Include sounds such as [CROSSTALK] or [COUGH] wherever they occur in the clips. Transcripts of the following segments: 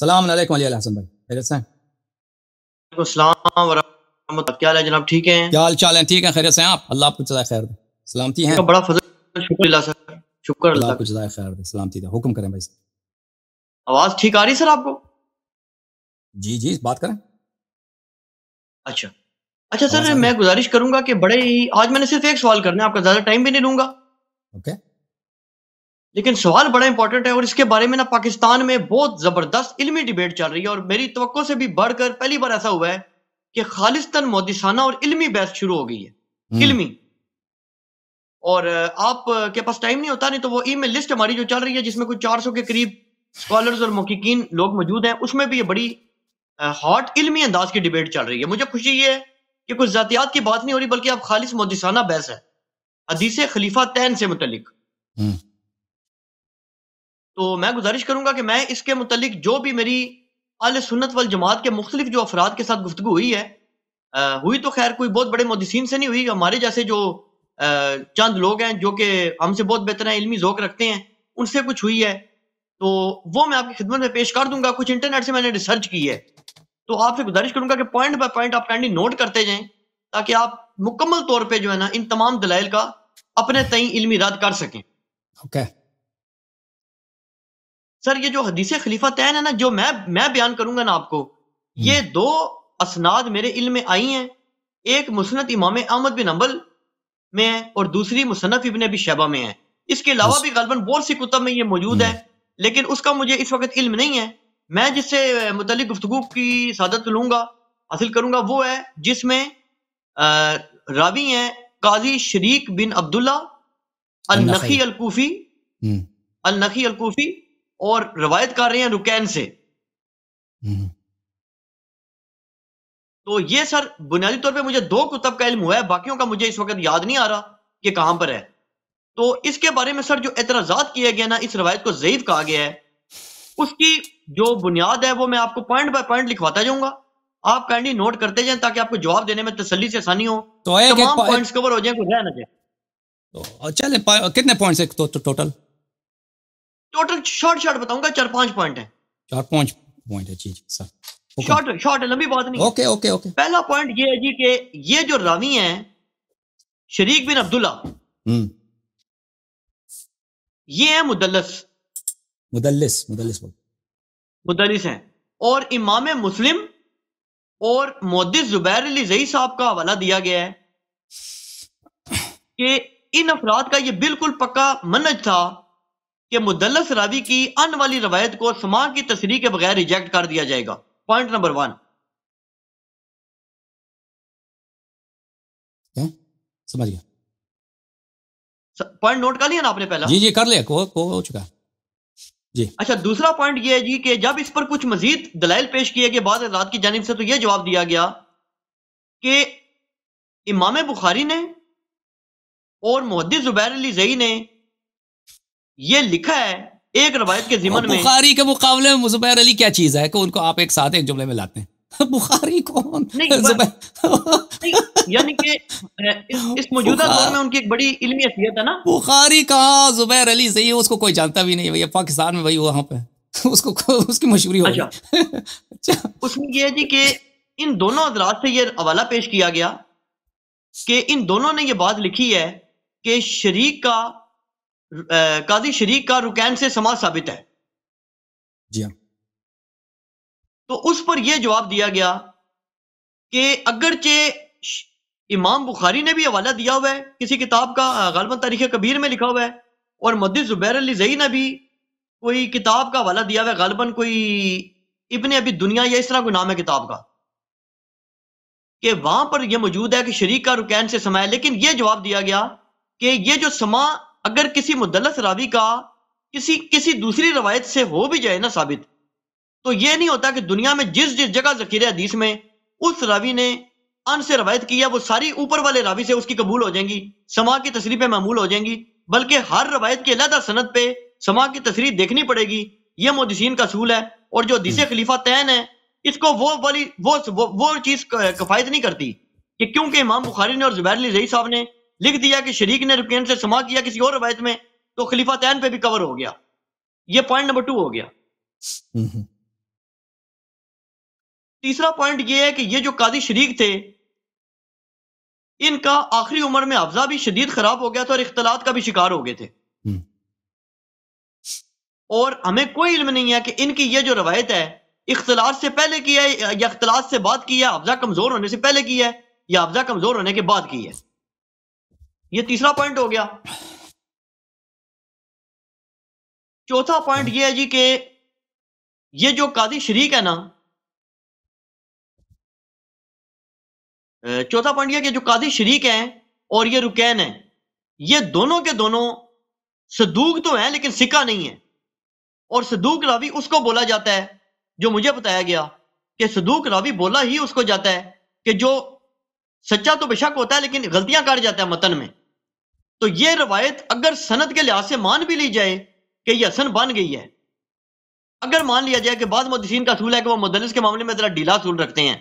السلام علیکم بھائی خیریت سے السلام ورحمۃ خیریت سے آپ آپ کو جی جی بات کریں اچھا۔ اچھا سر میں گزارش کروں گا کہ بڑے ہی آج میں نے صرف ایک سوال کرنا ہے آپ کا زیادہ ٹائم بھی نہیں لوں گا لیکن سوال بڑا امپورٹنٹ ہے اور اس کے بارے میں نا پاکستان میں بہت زبردست علمی ڈیبیٹ چل رہی ہے اور میری توقع سے بھی بڑھ کر پہلی بار ایسا ہوا ہے کہ خالصتاً مودیسانہ اور علمی بحث شروع ہو گئی ہے علمی اور آپ کے پاس ٹائم نہیں ہوتا نہیں تو وہ ای میل لسٹ ہماری جو چل رہی ہے جس میں کوئی چار سو کے قریب اسکالرز اور محققین لوگ موجود ہیں اس میں بھی یہ بڑی ہاٹ علمی انداز کی ڈیبیٹ چل رہی ہے مجھے خوشی یہ ہے کہ کچھ ذاتیات کی بات نہیں ہو رہی بلکہ آپ خالص مودیسانہ بحث ہے حدیث خلیفہ تین سے متعلق تو میں گزارش کروں گا کہ میں اس کے متعلق جو بھی میری اہل سنت وال جماعت کے مختلف جو افراد کے ساتھ گفتگو ہوئی ہے ہوئی تو خیر کوئی بہت بڑے مدسین سے نہیں ہوئی ہمارے جیسے جو چند لوگ ہیں جو کہ ہم سے بہت بہتر ہیں علمی ذوق رکھتے ہیں ان سے کچھ ہوئی ہے تو وہ میں آپ کی خدمت میں پیش کر دوں گا کچھ انٹرنیٹ سے میں نے ریسرچ کی ہے تو آپ سے گزارش کروں گا کہ پوائنٹ بائی پوائنٹ آپ کائنڈلی نوٹ کرتے جائیں تاکہ آپ مکمل طور پہ جو ہے نا ان تمام دلائل کا اپنے تئیں علمی رد کر سکیں okay. سر یہ جو حدیث خلیفہ تعین ہے نا جو میں میں بیان کروں گا نا آپ کو یہ دو اسناد میرے علم میں آئی ہیں ایک مسنت امام احمد بن امبل میں ہے اور دوسری مصنف ابن ابی شیبہ میں ہے اس کے علاوہ بھی غالباً بہت سی کتب میں یہ موجود ہے لیکن اس کا مجھے اس وقت علم نہیں ہے میں جس سے متعلق گفتگو کی سعادت لوں گا حاصل کروں گا وہ ہے جس میں راوی ہیں قاضی شریک بن عبداللہ النخی الکوفی النقی الکوفی اور روایت کر رہے ہیں رکین سے تو یہ سر بنیادی طور پہ مجھے دو کتب کا علم ہوا ہے باقیوں کا مجھے اس وقت یاد نہیں آ رہا کہ کہاں پر ہے تو اس کے بارے میں سر جو اعتراضات کیا گیا نا اس روایت کو ضعیف کہا گیا ہے اس کی جو بنیاد ہے وہ میں آپ کو پوائنٹ بائی پوائنٹ لکھواتا جاؤں گا آپ کائنڈلی نوٹ کرتے جائیں تاکہ آپ کو جواب دینے میں تسلی سے آسانی ہو تو تمام پوائنٹس کور ہو جائیں نہ ٹوٹل شارٹ شارٹ بتاؤں گا چار پانچ پوائنٹ ہے چار پانچ پوائنٹ ہے جی جی سر شارٹ ہے لمبی بات نہیں اوکے اوکے اوکے پہلا پوائنٹ یہ ہے جی کہ یہ جو راوی ہیں شریک بن عبداللہ یہ یہ مدلس مدلس مدلس مدلس ہیں اور امام مسلم اور مودس زبیر علی زئی صاحب کا حوالہ دیا گیا ہے کہ ان افراد کا یہ بالکل پکا منج تھا کہ مدلس راوی کی ان والی روایت کو سما کی تصریح کے بغیر ریجیکٹ کر دیا جائے گا پوائنٹ نمبر ون سمجھ گیا پوائنٹ نوٹ کر لیا نا آپ نے پہلا جی جی جی کر لیا ہو چکا جی۔ اچھا دوسرا پوائنٹ یہ ہے جی کہ جب اس پر کچھ مزید دلائل پیش کیے گئے بعض حضرات کی جانب سے تو یہ جواب دیا گیا کہ امام بخاری نے اور محدث زبیر علی زئی نے یہ لکھا ہے ایک روایت کے ضمن میں بخاری کے مقابلے میں زبیر علی کیا چیز ہے کہ ان کو آپ ایک ساتھ ایک جملے میں لاتے ہیں [LAUGHS] بخاری کون [LAUGHS] یعنی کہ [LAUGHS] اس موجودہ دور میں ان کی ایک بڑی علمی حیثیت ہے نا بخاری کہاں زبیر علی صحیح ہے اس کو کوئی جانتا بھی نہیں بھائی پاکستان میں بھائی وہاں پہ اس کو اس کی مشہوری ہو اچھا۔ اچھا۔ اس میں یہ ہے جی کہ ان دونوں حضرات سے یہ حوالہ پیش کیا گیا کہ ان دونوں نے یہ بات لکھی ہے کہ شریک کا قاضی شریک کا رکین سے سما ثابت ہے جی ہاں تو اس پر یہ جواب دیا گیا کہ اگرچہ امام بخاری نے بھی حوالہ دیا ہوا ہے کسی کتاب کا غالباً تاریخ کبیر میں لکھا ہوا ہے اور مدد زبیر علی زئی نے بھی کوئی کتاب کا حوالہ دیا ہوا ہے غالباً کوئی ابن ابھی دنیا یا اس طرح کوئی نام ہے کتاب کا کہ وہاں پر یہ موجود ہے کہ شریک کا رکین سے سما ہے لیکن یہ جواب دیا گیا کہ یہ جو سما اگر کسی مدلس راوی کا کسی کسی دوسری روایت سے ہو بھی جائے نا ثابت تو یہ نہیں ہوتا کہ دنیا میں جس جس جگہ ذخیرہ حدیث میں اس راوی نے ان سے روایت کیا وہ ساری اوپر والے راوی سے اس کی قبول ہو جائیں گی سما کی تصریح پہ معمول ہو جائیں گی بلکہ ہر روایت کی علیحدہ صنعت پہ سما کی تصریح دیکھنی پڑے گی یہ مدسین کا اصول ہے اور جو حدیث خلیفہ تعین ہے اس کو وہ والی وہ وہ, وہ چیز کفایت نہیں کرتی کہ کیونکہ امام بخاری نے اور زبیر علی رحی صاحب نے لکھ دیا کہ شریک نے رکین سے سما کیا کسی اور روایت میں تو خلیفہ تین پہ بھی کور ہو گیا یہ پوائنٹ نمبر ٹو ہو گیا تیسرا پوائنٹ یہ ہے کہ یہ جو قاضی شریک تھے ان کا آخری عمر میں حفظہ بھی شدید خراب ہو گیا تھا اور اختلاط کا بھی شکار ہو گئے تھے اور ہمیں کوئی علم نہیں ہے کہ ان کی یہ جو روایت ہے اختلاط سے پہلے کی ہے یا اختلاط سے بات کی ہے حفظہ کمزور ہونے سے پہلے کی ہے یا حفظہ کمزور ہونے کے بعد کی ہے یہ تیسرا پوائنٹ ہو گیا چوتھا پوائنٹ یہ ہے جی کہ یہ جو قاضی شریک ہے نا چوتھا پوائنٹ یہ کہ جو قاضی شریک ہیں اور یہ رکین ہیں یہ دونوں کے دونوں صدوق تو ہیں لیکن سکہ نہیں ہے اور صدوق راوی اس کو بولا جاتا ہے جو مجھے بتایا گیا کہ صدوق راوی بولا ہی اس کو جاتا ہے کہ جو سچا تو بے شک ہوتا ہے لیکن غلطیاں کر جاتا ہے متن میں تو یہ روایت اگر سند کے لحاظ سے مان بھی لی جائے کہ یہ حسن بن گئی ہے اگر مان لیا جائے کہ بعض مدسین کا اصول ہے کہ وہ مدلس کے معاملے میں ذرا ڈھیلا اصول رکھتے ہیں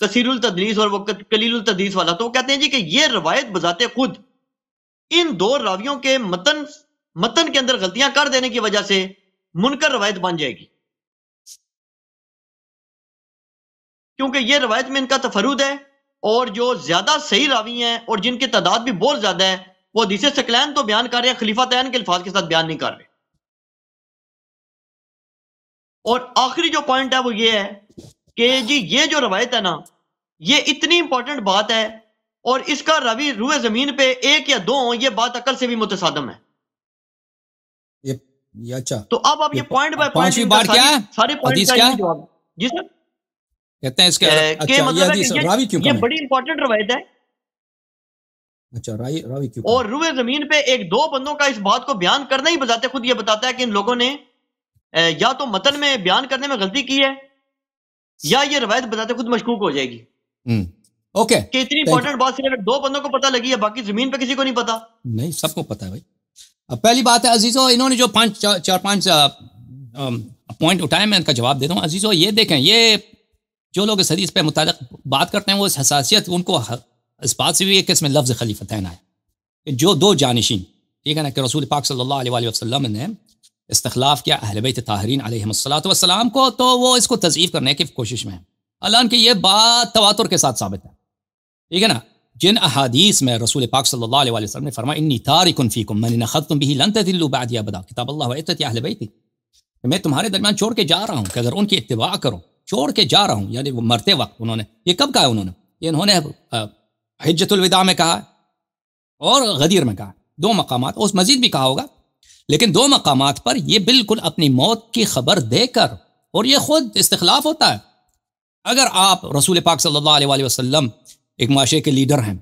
کثیر التدریس اور وہ کلیل التدریس والا تو وہ کہتے ہیں جی کہ یہ روایت بذات خود ان دو راویوں کے متن متن کے اندر غلطیاں کر دینے کی وجہ سے منکر روایت بن جائے گی کیونکہ یہ روایت میں ان کا تفرود ہے اور جو زیادہ صحیح راوی ہیں اور جن کی تعداد بھی بہت زیادہ ہے وہ حدیث سکلین تو بیان کر رہے ہیں خلیفہ تین کے الفاظ کے ساتھ بیان نہیں کر رہے اور آخری جو پوائنٹ ہے وہ یہ ہے کہ جی یہ جو روایت ہے نا یہ اتنی امپورٹنٹ بات ہے اور اس کا روی روح زمین پہ ایک یا دو ہوں یہ بات عقل سے بھی متصادم ہے یہ اچھا تو اب آپ یہ پوائنٹ بائی پوائنٹ سارے پوائنٹ کا جواب جی سر کہتے ہیں اس کے اچھا مطلب حدیث راوی کیوں کم یہ بڑی امپورٹنٹ روایت ہے اچھا راوی کیوں اور روح زمین پہ ایک دو بندوں کا اس بات کو بیان کرنا ہی بتاتے خود یہ بتاتا ہے کہ ان لوگوں نے یا تو متن میں بیان کرنے میں غلطی کی ہے یا یہ روایت بتاتے خود مشکوک ہو جائے گی اوکے کہ اتنی امپورٹنٹ بات صرف دو بندوں کو پتہ لگی ہے باقی زمین پہ کسی کو نہیں پتہ نہیں سب کو پتہ ہے بھائی اب پہلی بات ہے عزیزو انہوں نے جو پانچ چار پانچ پوائنٹ اٹھائے میں ان کا جواب دیتا ہوں عزیزو یہ دیکھیں یہ جو لوگ اس حدیث پہ متعلق بات کرتے ہیں وہ اس حساسیت ان کو اس بات سے بھی ہے کہ اس میں لفظ خلیفہ آیا کہ جو دو جانشین ٹھیک ہے نا کہ رسول پاک صلی اللہ علیہ وسلم نے استخلاف کیا اہل بیت تاہرین علیہ السلاۃ والسلام کو تو وہ اس کو تضعیف کرنے کی کوشش میں ہیں اللہ کی یہ بات تواتر کے ساتھ ثابت ہے ٹھیک ہے نا جن احادیث میں رسول پاک صلی اللہ علیہ وسلم نے فرمایا انی تارکن فیکم من نخذتم به لن تذلوا بعد ابدا بدا کتاب اللہ و وبۂت اہل بیت کہ میں تمہارے درمیان چھوڑ کے جا رہا ہوں کہ اگر ان کی اتباع کرو چھوڑ کے جا رہا ہوں یعنی وہ مرتے وقت انہوں نے یہ کب کہا انہوں نے یہ انہوں نے حجت الوداع میں کہا اور غدیر میں کہا دو مقامات اس مزید بھی کہا ہوگا لیکن دو مقامات پر یہ بالکل اپنی موت کی خبر دے کر اور یہ خود استخلاف ہوتا ہے اگر آپ رسول پاک صلی اللہ علیہ وسلم ایک معاشرے کے لیڈر ہیں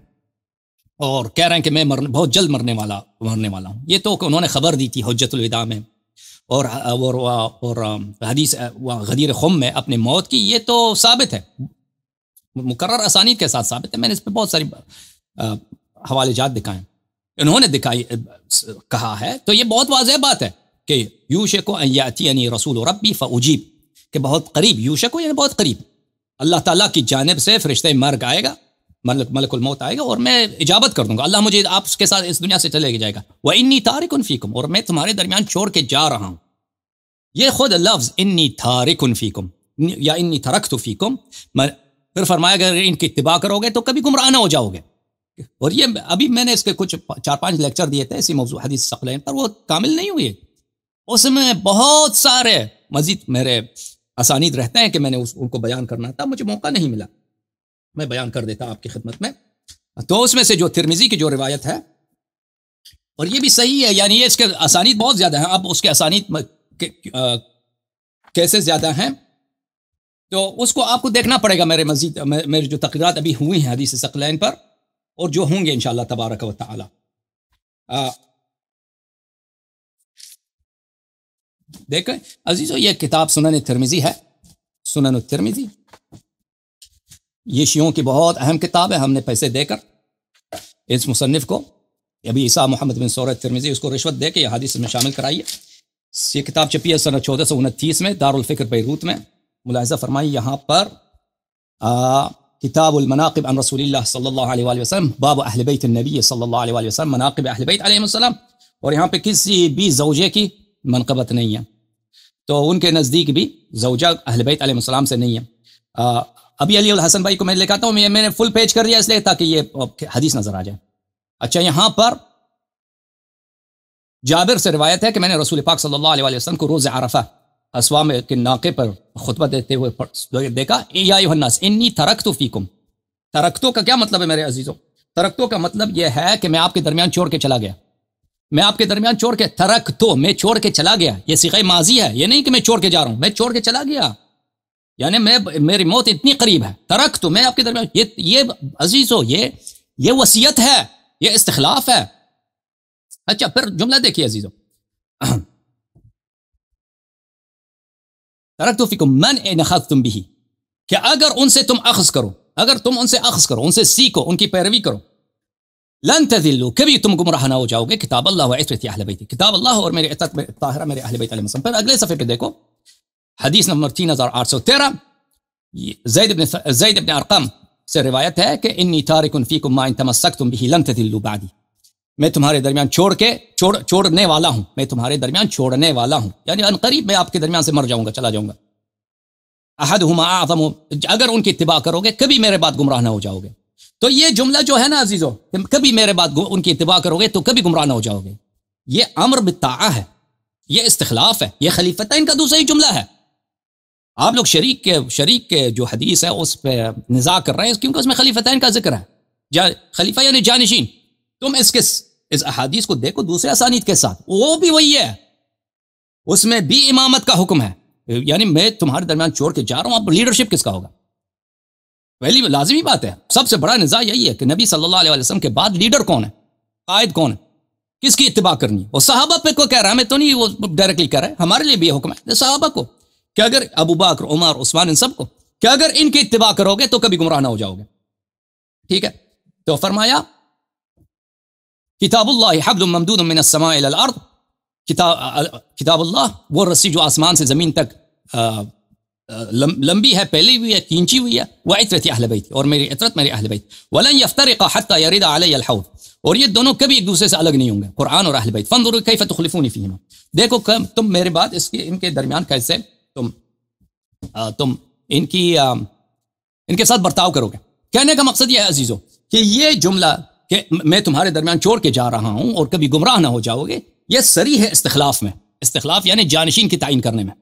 اور کہہ رہے ہیں کہ میں مرنے بہت جلد مرنے والا مرنے والا ہوں یہ تو انہوں نے خبر دی تھی حجت الوداع میں اور اور, اور حدیث غدیر خم میں اپنی موت کی یہ تو ثابت ہے مقرر آسانی کے ساتھ ثابت ہے میں نے اس پہ بہت ساری حوالے جات دکھائے انہوں نے دکھائی کہا ہے تو یہ بہت واضح بات ہے کہ یوش کو یاتی یعنی رسول و ربی فعجیب کہ بہت قریب یوش کو یعنی بہت قریب اللہ تعالیٰ کی جانب سے فرشتہ مرگ آئے گا ملک ملک الموت آئے گا اور میں اجابت کر دوں گا اللہ مجھے آپ کے ساتھ اس دنیا سے چلے جائے گا وہ انی تارکن فیقم اور میں تمہارے درمیان چھوڑ کے جا رہا ہوں یہ خود لفظ انی تارکن فیکم یا انی تھرختونفی فیکم پھر فرمایا گیا ان کی اتباع کرو گے تو کبھی گمراہ نہ ہو جاؤ گے اور یہ ابھی میں نے اس کے کچھ چار پانچ لیکچر دیے تھے اسی موضوع حدیث شخلے پر وہ کامل نہیں ہوئے اس میں بہت سارے مزید میرے اساند رہتے ہیں کہ میں نے اس ان کو بیان کرنا تھا مجھے موقع نہیں ملا میں بیان کر دیتا آپ کی خدمت میں تو اس میں سے جو ترمیزی کی جو روایت ہے اور یہ بھی صحیح ہے یعنی یہ اس کے آسانیت بہت زیادہ ہیں اب اس کے اساند کیسے زیادہ ہیں تو اس کو آپ کو دیکھنا پڑے گا میرے مزید میری جو تقریرات ابھی ہوئی ہیں حدیث پر اور جو ہوں گے ان شاء اللہ تبارک و تعالی دیکھیں عزیز و یہ کتاب سنن ترمیزی ہے سنن یہ شیعوں کی بہت اہم کتاب ہے ہم نے پیسے دے کر اس مصنف کو ابھی عیسیٰ محمد بن ترمیزی اس کو رشوت دے کے یہ حدیث میں شامل کرائیے یہ کتاب چھپی ہے سن چودہ سو انتیس میں دارالفکر بیروت میں ملاحظہ فرمائی یہاں پر کتاب المناقب عن رسول اللہ صلی اللہ علیہ وآلہ وسلم باب اہل بیت النبی صلی اللہ علیہ وآلہ وسلم مناقب اہل بیت علیہ السلام اور یہاں پہ کسی بھی زوجے کی منقبت نہیں ہے تو ان کے نزدیک بھی زوجہ اہل بیت علیہ السلام سے نہیں ہے ابھی علی الحسن بھائی کو میں لکھا ہوں میں نے فل پیج کر دیا اس لیے تاکہ یہ حدیث نظر آ جائے اچھا یہاں پر جابر سے روایت ہے کہ میں نے رسول پاک صلی اللہ علیہ وسلم کو روز عرفہ اسوام کے ناقے پر خطبہ دیتے ہوئے دیکھا اے ترکتو فیکم ترکتو کا کیا مطلب ہے میرے عزیزوں ترکتو کا مطلب یہ ہے کہ میں آپ کے درمیان چھوڑ کے چلا گیا میں آپ کے درمیان چھوڑ کے ترکتو تو میں چھوڑ کے چلا گیا یہ سکھائی ماضی ہے یہ نہیں کہ میں چھوڑ کے جا رہا ہوں میں چھوڑ کے چلا گیا یعنی میں میری موت اتنی قریب ہے ترک تو میں آپ کے درمیان یہ یہ عزیز ہو یہ یہ وصیت ہے یہ استخلاف ہے اچھا پھر جملہ دیکھیے عزیزوں [CLEARS THROAT] ترکتو فکم من ان اخذتم به کہ اگر ان سے تم اخذ کرو اگر تم ان سے اخذ کرو ان سے سیکھو ان کی پیروی کرو لن تذلو کبھی تم گمراہ نہ ہو جاؤ گے کتاب اللہ عطرت اہل بیت کتاب اللہ اور میرے عطرت طاہرہ میرے اہل بیت علیہ السلام پھر اگلے صفحے پہ دیکھو حدیث نمبر 3813 زید بن زید بن ارقم سے روایت ہے کہ انی تارکن فیکم ما ان تمسکتم به لن تذلو بعدی میں تمہارے درمیان چھوڑ کے چھوڑ چھوڑنے والا ہوں میں تمہارے درمیان چھوڑنے والا ہوں یعنی ان قریب میں آپ کے درمیان سے مر جاؤں گا چلا جاؤں گا عہد آدم اگر ان کی اتباع کرو گے کبھی میرے بات گمراہ نہ ہو جاؤ گے تو یہ جملہ جو ہے نا عزیز کبھی میرے بات ان کی اتباع کرو گے تو کبھی گمراہ نہ ہو جاؤ گے یہ امر بتا ہے یہ استخلاف ہے یہ خلیفت ان کا دوسرا ہی جملہ ہے آپ لوگ شریک کے شریک کے جو حدیث ہے اس پہ نظا کر رہے ہیں کیونکہ اس میں خلیفتین کا ذکر ہے خلیفہ یعنی جانشین تم اس کس اس احادیث کو دیکھو دوسرے آسانیت کے ساتھ وہ بھی وہی ہے اس میں بھی امامت کا حکم ہے یعنی میں تمہارے درمیان چھوڑ کے جا رہا ہوں اب لیڈرشپ کس کا ہوگا پہلی لازمی بات ہے سب سے بڑا نظام یہی ہے کہ نبی صلی اللہ علیہ وسلم کے بعد لیڈر کون ہے قائد کون ہے کس کی اتباع کرنی وہ صحابہ پہ کوئی کہہ رہا ہے میں تو نہیں وہ ڈائریکٹلی کہہ رہا ہے ہمارے لیے بھی حکم ہے صحابہ کو کہ اگر ابو باکر عمر عثمان ان سب کو کہ اگر ان کی اتباع کرو گے تو کبھی گمراہ نہ ہو جاؤ گے ٹھیک ہے تو فرمایا کتاب اللہ حبل ممدود من السماء الی الارض کتاب کتاب اللہ وہ رسی جو آسمان سے زمین تک لمبی ہے پہلی ہوئی ہے کینچی ہوئی ہے وہ عطرت اہل بیت اور میری عطرت میری اہل بیت ولن یفترق حتی یرد علی الحوض اور یہ دونوں کبھی ایک دوسرے سے الگ نہیں ہوں گے قرآن اور اہل بیت بعد فن فیہما دیکھو تم میرے بات اس کے ان کے درمیان کیسے تم تم ان کی ان کے ساتھ برتاؤ کرو گے کہنے کا مقصد یہ ہے ہو کہ یہ جملہ کہ میں تمہارے درمیان چھوڑ کے جا رہا ہوں اور کبھی گمراہ نہ ہو جاؤ گے یہ سری ہے استخلاف میں استخلاف یعنی جانشین کی تعین کرنے میں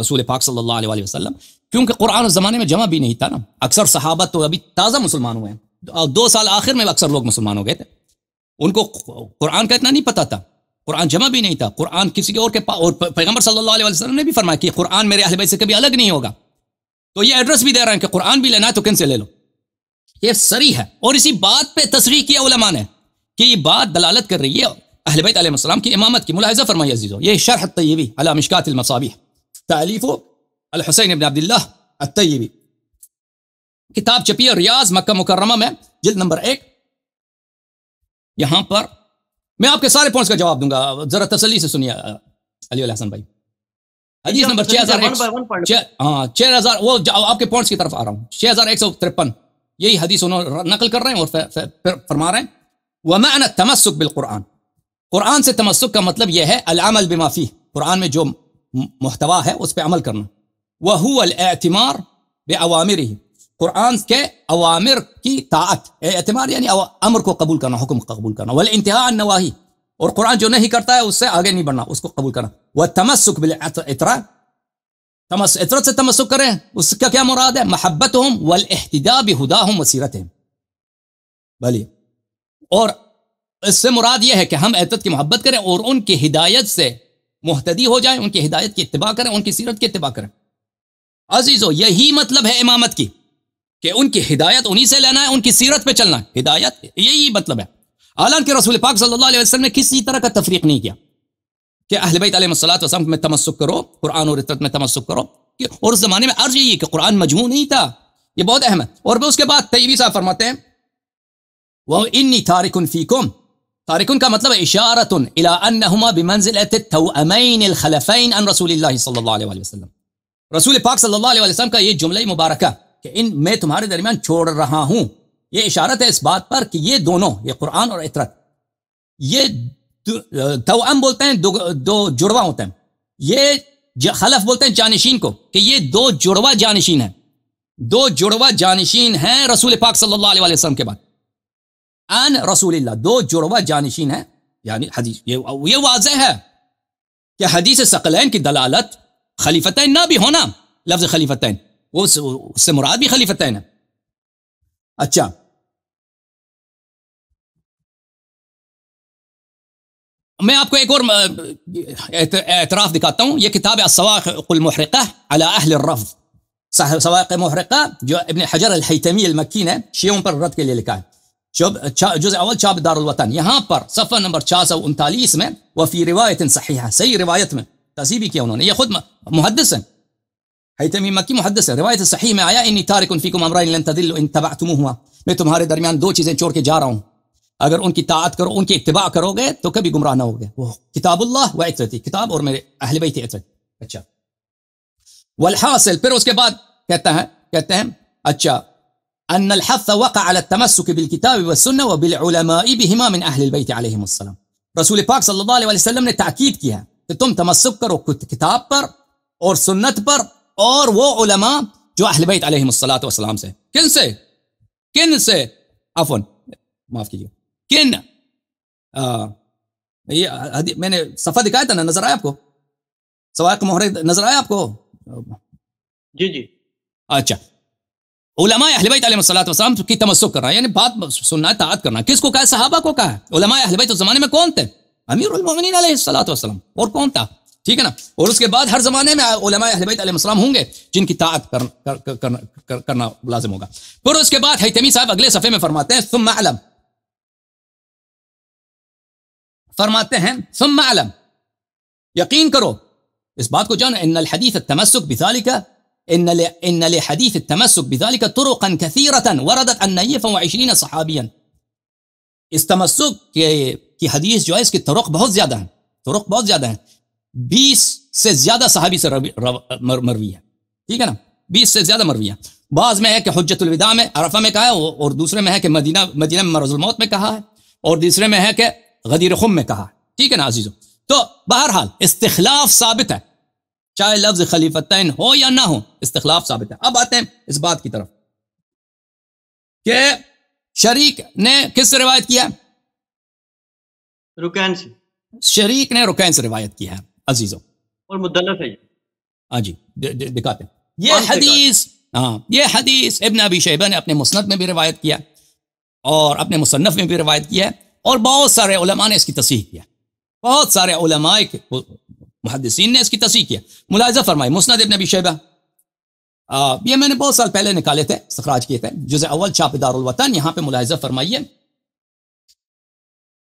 رسول پاک صلی اللہ علیہ وسلم کیونکہ قرآن زمانے میں جمع بھی نہیں تھا نا اکثر صحابہ تو ابھی تازہ مسلمان ہوئے ہیں دو سال آخر میں اکثر لوگ مسلمان ہو گئے تھے ان کو قرآن کا اتنا نہیں پتہ تھا قرآن جمع بھی نہیں تھا قرآن کسی کے اور کے پیغمبر صلی اللہ علیہ وسلم نے بھی فرمایا کہ قرآن میرے اہل بھائی سے کبھی الگ نہیں ہوگا تو یہ ایڈریس بھی دے رہے ہیں کہ قرآن بھی لینا ہے تو کن سے لے لو یہ سری ہے اور اسی بات پہ تصریح کیا علماء نے کہ یہ بات دلالت کر رہی ہے اہل بیت علیہ السلام کی امامت کی ملاحظہ فرمائی عزیز ہو یہ الطیبی کتاب ہے ریاض مکہ مکرمہ میں جلد نمبر ایک یہاں پر میں آپ کے سارے پوائنٹس کا جواب دوں گا ذرا تسلی سے سنیے علی جی، ہزار ہاں بھائی ہزار وہ آپ کے پوائنٹس کی طرف آ رہا ہوں چھ ہزار ایک سو ترپن یہی حدیث انہوں نقل کر رہے ہیں اور فرما رہے ہیں تمسک بالقرآن قرآن سے کا مطلب یہ ہے العمل عوامر ہی قرآن کے عوامر کی طاعت اعتمار یعنی امر کو قبول کرنا حکم قبول کرنا اور قرآن جو نہیں کرتا ہے اس سے آگے نہیں بڑھنا اس کو قبول کرنا وہ تمسک بال تمس سے تمسک کریں اس کا کیا مراد ہے محبت ہوں ولیدہ بھی ہدا ہوں وسیرت ہے اور اس سے مراد یہ ہے کہ ہم اعتد کی محبت کریں اور ان کی ہدایت سے محتدی ہو جائیں ان کی ہدایت کی اتباع کریں ان کی سیرت کی اتباع کریں عزیز و یہی مطلب ہے امامت کی کہ ان کی ہدایت انہی سے لینا ہے ان کی سیرت پہ چلنا ہے ہدایت یہی مطلب ہے حالانکہ کے رسول پاک صلی اللہ علیہ وسلم نے کسی طرح کا تفریق نہیں کیا कि अहल बैत अलैहिस्सलाम में तमस्क करो कुरान और इतरत में तमस्क करो और उस जमाने में अर्ज यही कि कुरान मजमू नहीं था ये बहुत अहम है और उसके बाद तयबी साहब फरमाते हैं वह इन्नी तारिकुन फीकुम तारिकुन का मतलब इशारत इला अन्नहुमा बिमंजिलत तौअमैन الخلفैन अन रसूलुल्लाह सल्लल्लाहु अलैहि वसल्लम रसूल पाक सल्लल्लाहु अलैहि वसल्लम का ये जुमला मुबारक कि इन मैं तुम्हारे दरमियान छोड़ रहा हूं ये इशारत है इस बात पर कि ये दोनों ये कुरान और इतरत ये بولتے ہیں دو دو جڑوا ہوتے ہیں یہ خلف بولتے ہیں جانشین کو کہ یہ دو جڑواں جانشین ہیں دو جڑوا جانشین ہیں رسول پاک صلی اللہ علیہ وسلم کے بعد ان رسول اللہ دو جڑوا جانشین ہیں یعنی حدیث یہ واضح ہے کہ حدیث کی دلالت خلیفتین نہ بھی ہونا لفظ خلیفتین اس سے مراد بھی خلیفتین ہے اچھا میں آپ کو ایک اور اعتراف دکھاتا ہوں یہ کتاب السواق المحرقہ على اہل الرفض سواق محرقہ جو ابن حجر الحیتمی المکی نے شیعوں پر رد کے لیے لکھا ہے شب جزء اول چاب دار الوطن یہاں پر صفحہ نمبر 439 میں وفی روایت صحیحہ صحیح روایت میں تصیب کیا انہوں نے یہ خود محدث ہیں حیتمی مکی محدث ہے روایت صحیح میں آیا انی تارک فیکم امرائن لن تدلو ان تبعتموہما میں تمہارے درمیان دو چیزیں چھوڑ کے جا رہا ہوں اگر ان کی طاعت کرو ان کی اتباع کرو گے تو کبھی گمراہ نہ ہوگے کتاب اللہ و عطرتی کتاب اور میرے اہل بیت عطرتی اچھا والحاصل پھر اس کے بعد کہتا ہے کہتا ہے اچھا ان الحث وقع على التمسك بالكتاب والسنه وبالعلماء بهما من اهل البيت عليهم السلام رسول پاک صلی اللہ علیہ وسلم نے تاکید کیا کہ تم تمسک کرو کتاب پر اور سنت پر اور وہ علماء جو اہل بیت علیہم الصلاۃ والسلام سے کن سے کن سے عفوا معاف کیجیے کن میں نے صفحہ دکھایا تھا نا نظر آیا آپ کو سوات نظر آیا آپ کو جی جی اچھا علماء اہل بیت علیہ الصلوۃ والسلام کی تمسک کر رہا ہے یعنی بات سننا ہے اطاعت کرنا کس کو کہا ہے صحابہ کو کہا ہے بیت اہل زمانے میں کون تھے امیر المومنین علیہ الصلوۃ والسلام اور کون تھا ٹھیک ہے نا اور اس کے بعد ہر زمانے میں علماء اہل بیت علیہ السلام ہوں گے جن کی طاعت کرنا لازم ہوگا پھر اس کے بعد صاحب اگلے صفحے میں فرماتے ہیں ثم فرماتے ہیں ثم علم یقین کرو اس بات کو جانو ان الحديث التمسك بذلك ان ل... ان لحديث التمسك بذلك طرقا كثيره وردت عن 20 صحابيا اس تمسك کی کی حدیث جو ہے اس کی طرق بہت زیادہ ہیں طرق بہت زیادہ ہیں 20 سے زیادہ صحابی سے ربی... رب... مر... مروی ہے ٹھیک ہے نا 20 سے زیادہ مروی ہیں بعض میں ہے کہ حجت الوداع میں عرفہ میں کہا ہے اور دوسرے میں ہے کہ مدینہ مدینہ مرض الموت میں کہا ہے اور تیسرے میں ہے کہ غدیر خم میں کہا ٹھیک ہے نا عزیزو تو بہرحال استخلاف ثابت ہے چاہے لفظ خلیفتین ہو یا نہ ہو استخلاف ثابت ہے اب آتے ہیں اس بات کی طرف کہ شریک نے کس سے روایت کیا رکین سے شریک نے رکین سے روایت کیا ہے عزیزوں اور ہے ہاں جی دکھاتے ہاں یہ حدیث ابن ابی نے اپنے مسند میں بھی روایت کیا اور اپنے مصنف میں بھی روایت کیا ہے اور بہت سارے علماء نے اس کی تصحیح کیا بہت سارے علماء محدثین نے اس کی تصحیح کیا ملاحظہ فرمائے مسند ابن ابی شیبہ یہ میں نے بہت سال پہلے نکالے تھے استخراج کیے تھے جزء اول چاپ دار الوطن یہاں پہ ملاحظہ فرمائیے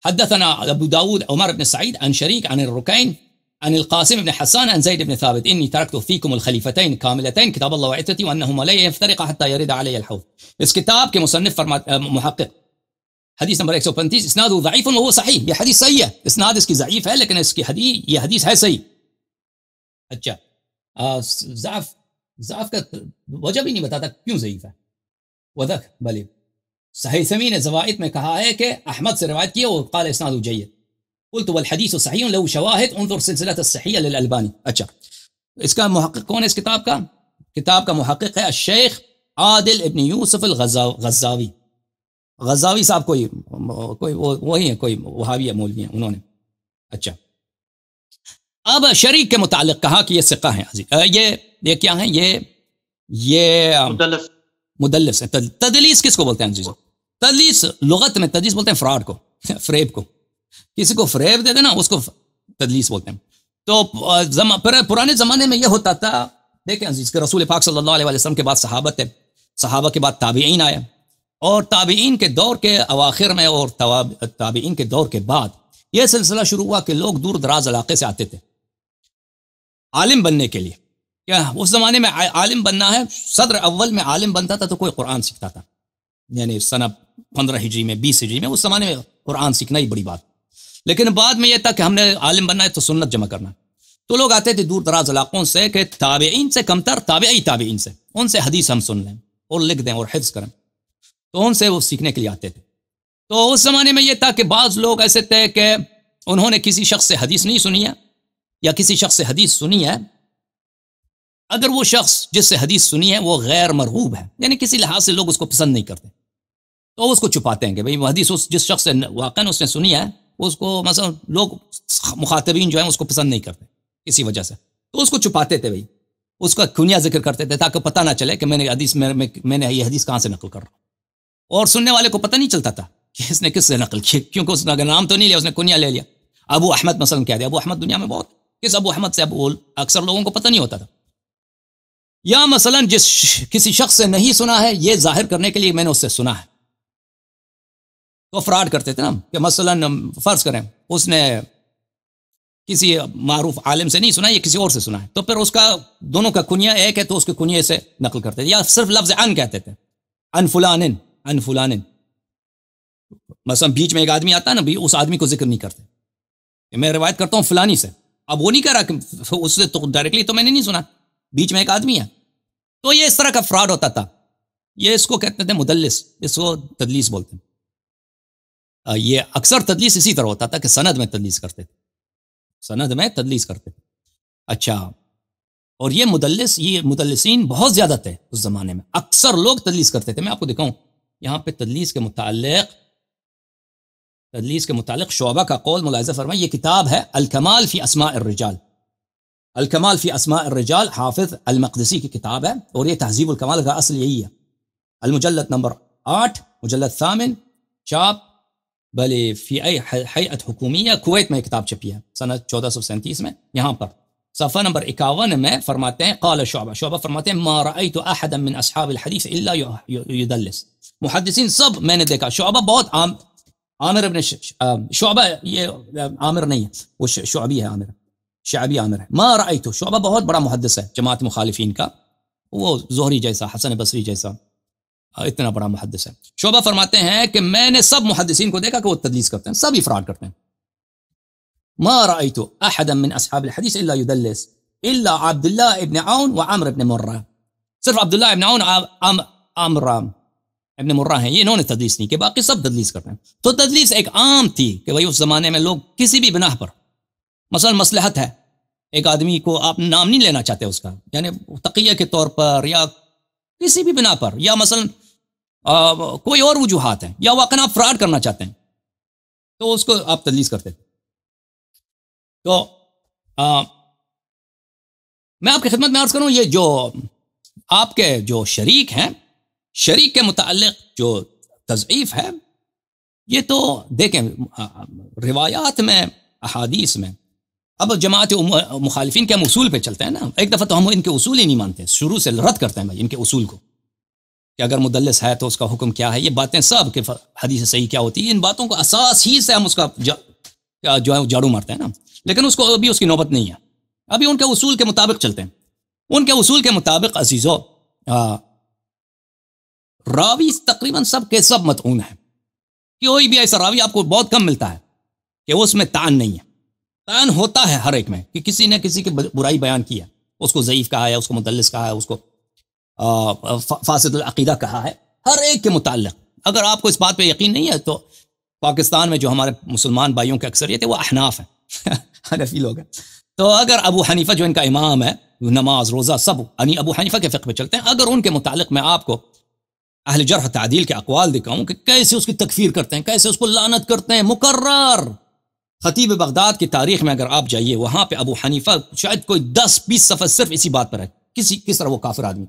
حدثنا ابو داود عمر بن سعید عن شريك عن الركين عن القاسم بن حسان عن زيد بن ثابت اني تركت فيكم الخليفتين كاملتين كتاب الله وعترتي وانهما لا يفترق حتى يرد علي الحوض اس كتاب مصنف محقق حدیث نمبر ایک سو ضعیف اسنادن صحیح یہ حدیث صحیح ہے اسناد اس کی ضعیف ہے لیکن اس کی حدیث یہ حدیث ہے صحیح اچھا ضعف ضعف کا وجہ بھی نہیں بتاتا کیوں ضعیف ہے بھلے صحیح سمی نے زواحد میں کہا ہے کہ احمد سے روایت کیا وہ قال اسناد جید قلت والحدیث صحیح انظر سلسلہ الصحیح للالبانی اچھا اس کا محقق کون ہے اس کتاب کا کتاب کا محقق ہے الشیخ عادل ابن یوسف الغزاوی غزاوی صاحب کوئی کوئی وہی ہیں کوئی وہاوی مولوی ہیں انہوں نے اچھا اب شریک کے متعلق کہا کہ یہ سکہ ہیں یہ کیا ہیں یہ یہ مدلس ہے تدلیس کس کو بولتے ہیں تدلیس لغت میں تدلیس بولتے ہیں فراڈ کو فریب کو کسی کو فریب دے دینا اس کو تدلیس بولتے ہیں تو پرانے زمانے میں یہ ہوتا تھا دیکھیں عزیز کے رسول پاک صلی اللہ علیہ وسلم کے بعد صحابت ہے صحابہ کے بعد تابعین آیا اور تابعین کے دور کے اواخر میں اور تابعین کے دور کے بعد یہ سلسلہ شروع ہوا کہ لوگ دور دراز علاقے سے آتے تھے عالم بننے کے لیے کیا اس زمانے میں عالم بننا ہے صدر اول میں عالم بنتا تھا تو کوئی قرآن سیکھتا تھا یعنی صنب پندرہ ہجری میں بیس ہجری میں اس زمانے میں قرآن سیکھنا ہی بڑی بات لیکن بعد میں یہ تھا کہ ہم نے عالم بننا ہے تو سنت جمع کرنا تو لوگ آتے تھے دور دراز علاقوں سے کہ تابعین سے کمتر تابعی تابعین سے ان سے حدیث ہم سن لیں اور لکھ دیں اور حفظ کریں تو ان سے وہ سیکھنے کے لیے آتے تھے تو اس زمانے میں یہ تھا کہ بعض لوگ ایسے تھے کہ انہوں نے کسی شخص سے حدیث نہیں سنی ہے یا کسی شخص سے حدیث سنی ہے اگر وہ شخص جس سے حدیث سنی ہے وہ غیر مرغوب ہے یعنی کسی لحاظ سے لوگ اس کو پسند نہیں کرتے تو اس کو چھپاتے ہیں کہ بھائی وہ حدیث اس جس شخص سے واقعہ اس نے سنی ہے اس کو مثلا لوگ مخاطبین جو ہیں اس کو پسند نہیں کرتے کسی وجہ سے تو اس کو چھپاتے تھے بھائی اس کا کنیا ذکر کرتے تھے تاکہ پتہ نہ چلے کہ میں نے حدیث میں میں نے یہ حدیث کہاں سے نقل کر رہا ہوں اور سننے والے کو پتہ نہیں چلتا تھا کہ اس نے کس سے نقل کی کیونکہ اس نے اگر نام تو نہیں لیا اس نے کنیا لے لیا ابو احمد مثلا کہہ دیا ابو احمد دنیا میں بہت کس ابو احمد سے ابو اکثر لوگوں کو پتہ نہیں ہوتا تھا یا مثلا جس کسی شخص سے نہیں سنا ہے یہ ظاہر کرنے کے لیے میں نے اس سے سنا ہے تو فراڈ کرتے تھے نا کہ مثلا فرض کریں اس نے کسی معروف عالم سے نہیں سنا یہ کسی اور سے سنا ہے تو پھر اس کا دونوں کا کنیا ایک ہے تو اس کے کنیا سے نقل کرتے تھے یا صرف لفظ ان کہتے تھے ان فلان ان فلان مثلا بیچ میں ایک آدمی آتا نا بھائی اس آدمی کو ذکر نہیں کرتے میں روایت کرتا ہوں فلانی سے اب وہ نہیں کہہ رہا کہ اس سے تو ڈائریکٹلی تو میں نے نہیں سنا بیچ میں ایک آدمی ہے تو یہ اس طرح کا فراڈ ہوتا تھا یہ اس کو کہتے تھے مدلس اس کو تدلیس بولتے ہیں یہ اکثر تدلیس اسی طرح ہوتا تھا کہ سند میں تدلیس کرتے تھے سند میں تدلیس کرتے تھے اچھا اور یہ مدلس یہ مدلسین بہت زیادہ تھے اس زمانے میں اکثر لوگ تدلیس کرتے تھے میں آپ کو دکھاؤں یہاں پہ تدلیس تدلیس کے کے متعلق متعلق شعبہ کا کا قول ملاحظہ فرمائیں یہ یہ کتاب کتاب کتاب ہے ہے ہے ہے الکمال الکمال الکمال فی فی فی اسماء اسماء الرجال الرجال حافظ المقدسی کی اور تہذیب اصل یہی المجلد نمبر آٹھ مجلد ثامن چاپ بلے حیعت حکومیہ کویت میں چھپی سنہ چودہ سو سینتیس میں یہاں پر صفحہ نمبر اکاون میں فرماتے ہیں قال شعبہ شعبہ فرماتے ہیں ما رأیت احدا من اصحاب الحدیث الا قالبہ محدثين سب میں نے دیکھا شعبہ بہت عام عامر ابن شعبہ یہ عامر نہیں ہے وہ شعبی ہے عامر شعبی عامر ہے ما رأیتو شعبہ بہت بڑا محدث ہے جماعت مخالفین کا وہ زہری جیسا حسن بصری جیسا آه، اتنا بڑا محدث ہے شعبہ فرماتے ہیں کہ میں نے سب محدثین کو دیکھا کہ وہ تدلیس کرتے ہیں سب افراد کرتے ہیں ما رأیتو احدا من اصحاب الحدیث الا يدلس الا عبداللہ ابن عون وعمر ابن مرہ صرف عبداللہ ابن عون عمر ابن مرہ ہیں یہ انہوں نے تدلیس نہیں کہ باقی سب تدلیس کرتے ہیں تو تدلیس ایک عام تھی کہ بھائی اس زمانے میں لوگ کسی بھی بناہ پر مثلا مسلحت ہے ایک آدمی کو آپ نام نہیں لینا چاہتے اس کا یعنی تقیہ کے طور پر یا کسی بھی بنا پر یا مثلا کوئی اور وجوہات ہیں یا واقعہ آپ فراڈ کرنا چاہتے ہیں تو اس کو آپ تدلیس کرتے تھے تو میں آپ کی خدمت میں عرض کروں یہ جو آپ کے جو شریک ہیں شریک کے متعلق جو تضعیف ہے یہ تو دیکھیں روایات میں احادیث میں اب جماعت مخالفین کے ہم اصول پہ چلتے ہیں نا ایک دفعہ تو ہم ان کے اصول ہی نہیں مانتے شروع سے رد کرتے ہیں بھائی ان کے اصول کو کہ اگر مدلس ہے تو اس کا حکم کیا ہے یہ باتیں سب کے حدیث صحیح کیا ہوتی ہے ان باتوں کو اساس ہی سے ہم اس کا جو ہے جھاڑو مارتے ہیں نا لیکن اس کو ابھی اس کی نوبت نہیں ہے ابھی ان کے اصول کے مطابق چلتے ہیں ان کے اصول کے مطابق عزیزو راوی تقریباً سب کے سب متعون ہیں کوئی بھی ایسا راوی آپ کو بہت کم ملتا ہے کہ وہ اس میں تان نہیں ہے تان ہوتا ہے ہر ایک میں کہ کسی نے کسی کی برائی بیان کی ہے اس کو ضعیف کہا ہے اس کو مدلس کہا ہے اس کو فاسد العقیدہ کہا ہے ہر ایک کے متعلق اگر آپ کو اس بات پہ یقین نہیں ہے تو پاکستان میں جو ہمارے مسلمان بھائیوں کے اکثریت ہے وہ احناف ہیں [LAUGHS] حنفی لوگ ہیں تو اگر ابو حنیفہ جو ان کا امام ہے نماز روزہ سب یعنی ابو حنیفہ کے فقہ پہ چلتے ہیں اگر ان کے متعلق میں آپ کو اہل جرح تعدیل کے اقوال دکھاؤں کہ کیسے اس کی تکفیر کرتے ہیں کیسے اس کو لانت کرتے ہیں مقرر خطیب بغداد کی تاریخ میں اگر آپ جائیے وہاں پہ ابو حنیفہ شاید کوئی دس بیس سفر صرف اسی بات پر ہے کسی کس طرح وہ کافر آدمی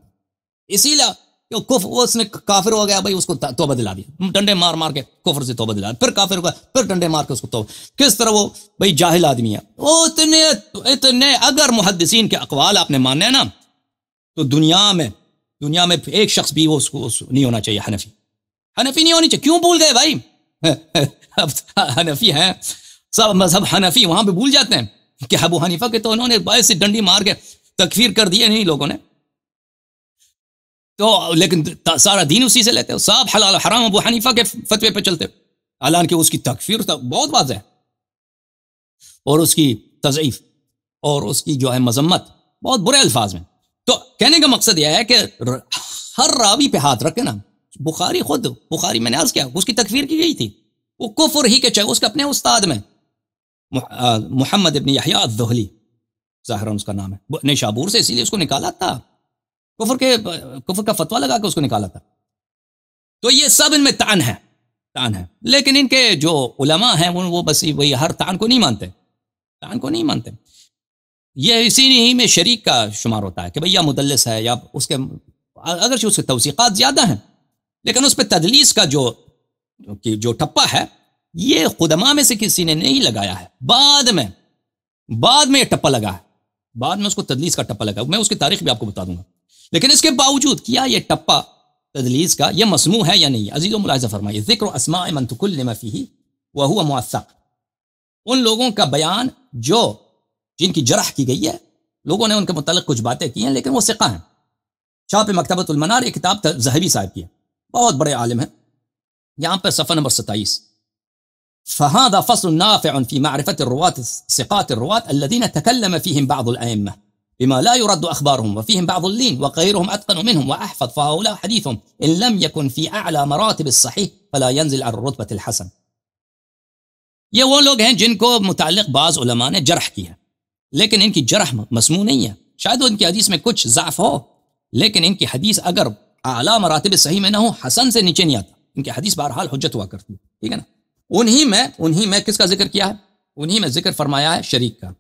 اسی لیے اس نے کافر ہو گیا بھائی اس کو توبہ دلا دیا ڈنڈے مار مار کے کفر سے توبہ دلا پھر کافر ہو گیا پھر ڈنڈے مار کے اس کو توبہ کس طرح وہ بھائی جاہل آدمی ہے اتنے اتنے اگر محدثین کے اقوال آپ نے ماننے نا تو دنیا میں دنیا میں ایک شخص بھی وہ اس کو نہیں ہونا چاہیے حنفی حنفی نہیں ہونی چاہیے کیوں بھول گئے بھائی [LAUGHS] اب حنفی ہیں سب مذہب حنفی وہاں پہ بھول جاتے ہیں کہ ابو حنیفا کے تو انہوں نے باعث ڈنڈی مار کے تکفیر کر دیے نہیں لوگوں نے تو لیکن سارا دین اسی سے لیتے صاحب حرام ابو حنیفا کے فتوے پہ چلتے حالانکہ اس کی تو بہت واضح ہے اور اس کی تضعیف اور اس کی جو ہے مذمت بہت برے الفاظ میں تو کہنے کا مقصد یہ ہے کہ ہر راوی پہ ہاتھ رکھے نا بخاری خود بخاری میں نے کیا اس کی کی تکفیر گئی تھی وہ کفر ہی کے چاہے اس کے اپنے استاد میں محمد ابن اس کا نام ہے نیشابور سے اسی لیے اس کو نکالا تھا کفر کے کفر کا فتویٰ لگا کے اس کو نکالا تھا تو یہ سب ان میں تان ہے تان ہے لیکن ان کے جو علماء ہیں وہ بس وہی ہر تان کو نہیں مانتے تان کو نہیں مانتے یہ اسی میں شریک کا شمار ہوتا ہے کہ بھئی یا مدلس ہے یا اس کے اگرچہ اس کے توثیقات زیادہ ہیں لیکن اس پہ تدلیس کا جو جو ٹپا ہے یہ خدما میں سے کسی نے نہیں لگایا ہے بعد میں بعد میں یہ ٹپا لگا ہے بعد میں اس کو تدلیس کا ٹپا لگا میں اس کی تاریخ بھی آپ کو بتا دوں گا لیکن اس کے باوجود کیا یہ ٹپا تدلیس کا یہ مسموع ہے یا نہیں عزیز و ملاحظہ فرمائیے ذکر و اسماء منتقل ہوا مواثق ان لوگوں کا بیان جو جن کی جرح کی گئی ہے لوگوں نے ان کے متعلق کچھ باتیں کی ہیں لیکن وہ ثقہ ہیں شاہ مکتبۃ المنار یہ کتاب ذہبی صاحب کی ہے بہت بڑے عالم ہیں یہاں پہ صفحہ نمبر ستائیس فهذا فصل نافع في معرفة الرواة ثقات الرواة الذين تكلم فيهم بعض الأئمة بما لا يرد أخبارهم وفيهم بعض اللين وغيرهم أتقن منهم وأحفظ فهؤلاء حديثهم إن لم يكن في أعلى مراتب الصحيح فلا ينزل على الرتبة الحسن یہ وہ جن کو متعلق بعض علماء جرح کیا لیکن ان کی جرح مسموع نہیں ہے شاید ان کی حدیث میں کچھ ضعف ہو لیکن ان کی حدیث اگر اعلیٰ مراتب صحیح میں نہ ہو حسن سے نیچے نہیں آتا ان کی حدیث بہرحال حجت ہوا کرتی ہے ٹھیک ہے نا انہی میں انہی میں کس کا ذکر کیا ہے انہی میں ذکر فرمایا ہے شریک کا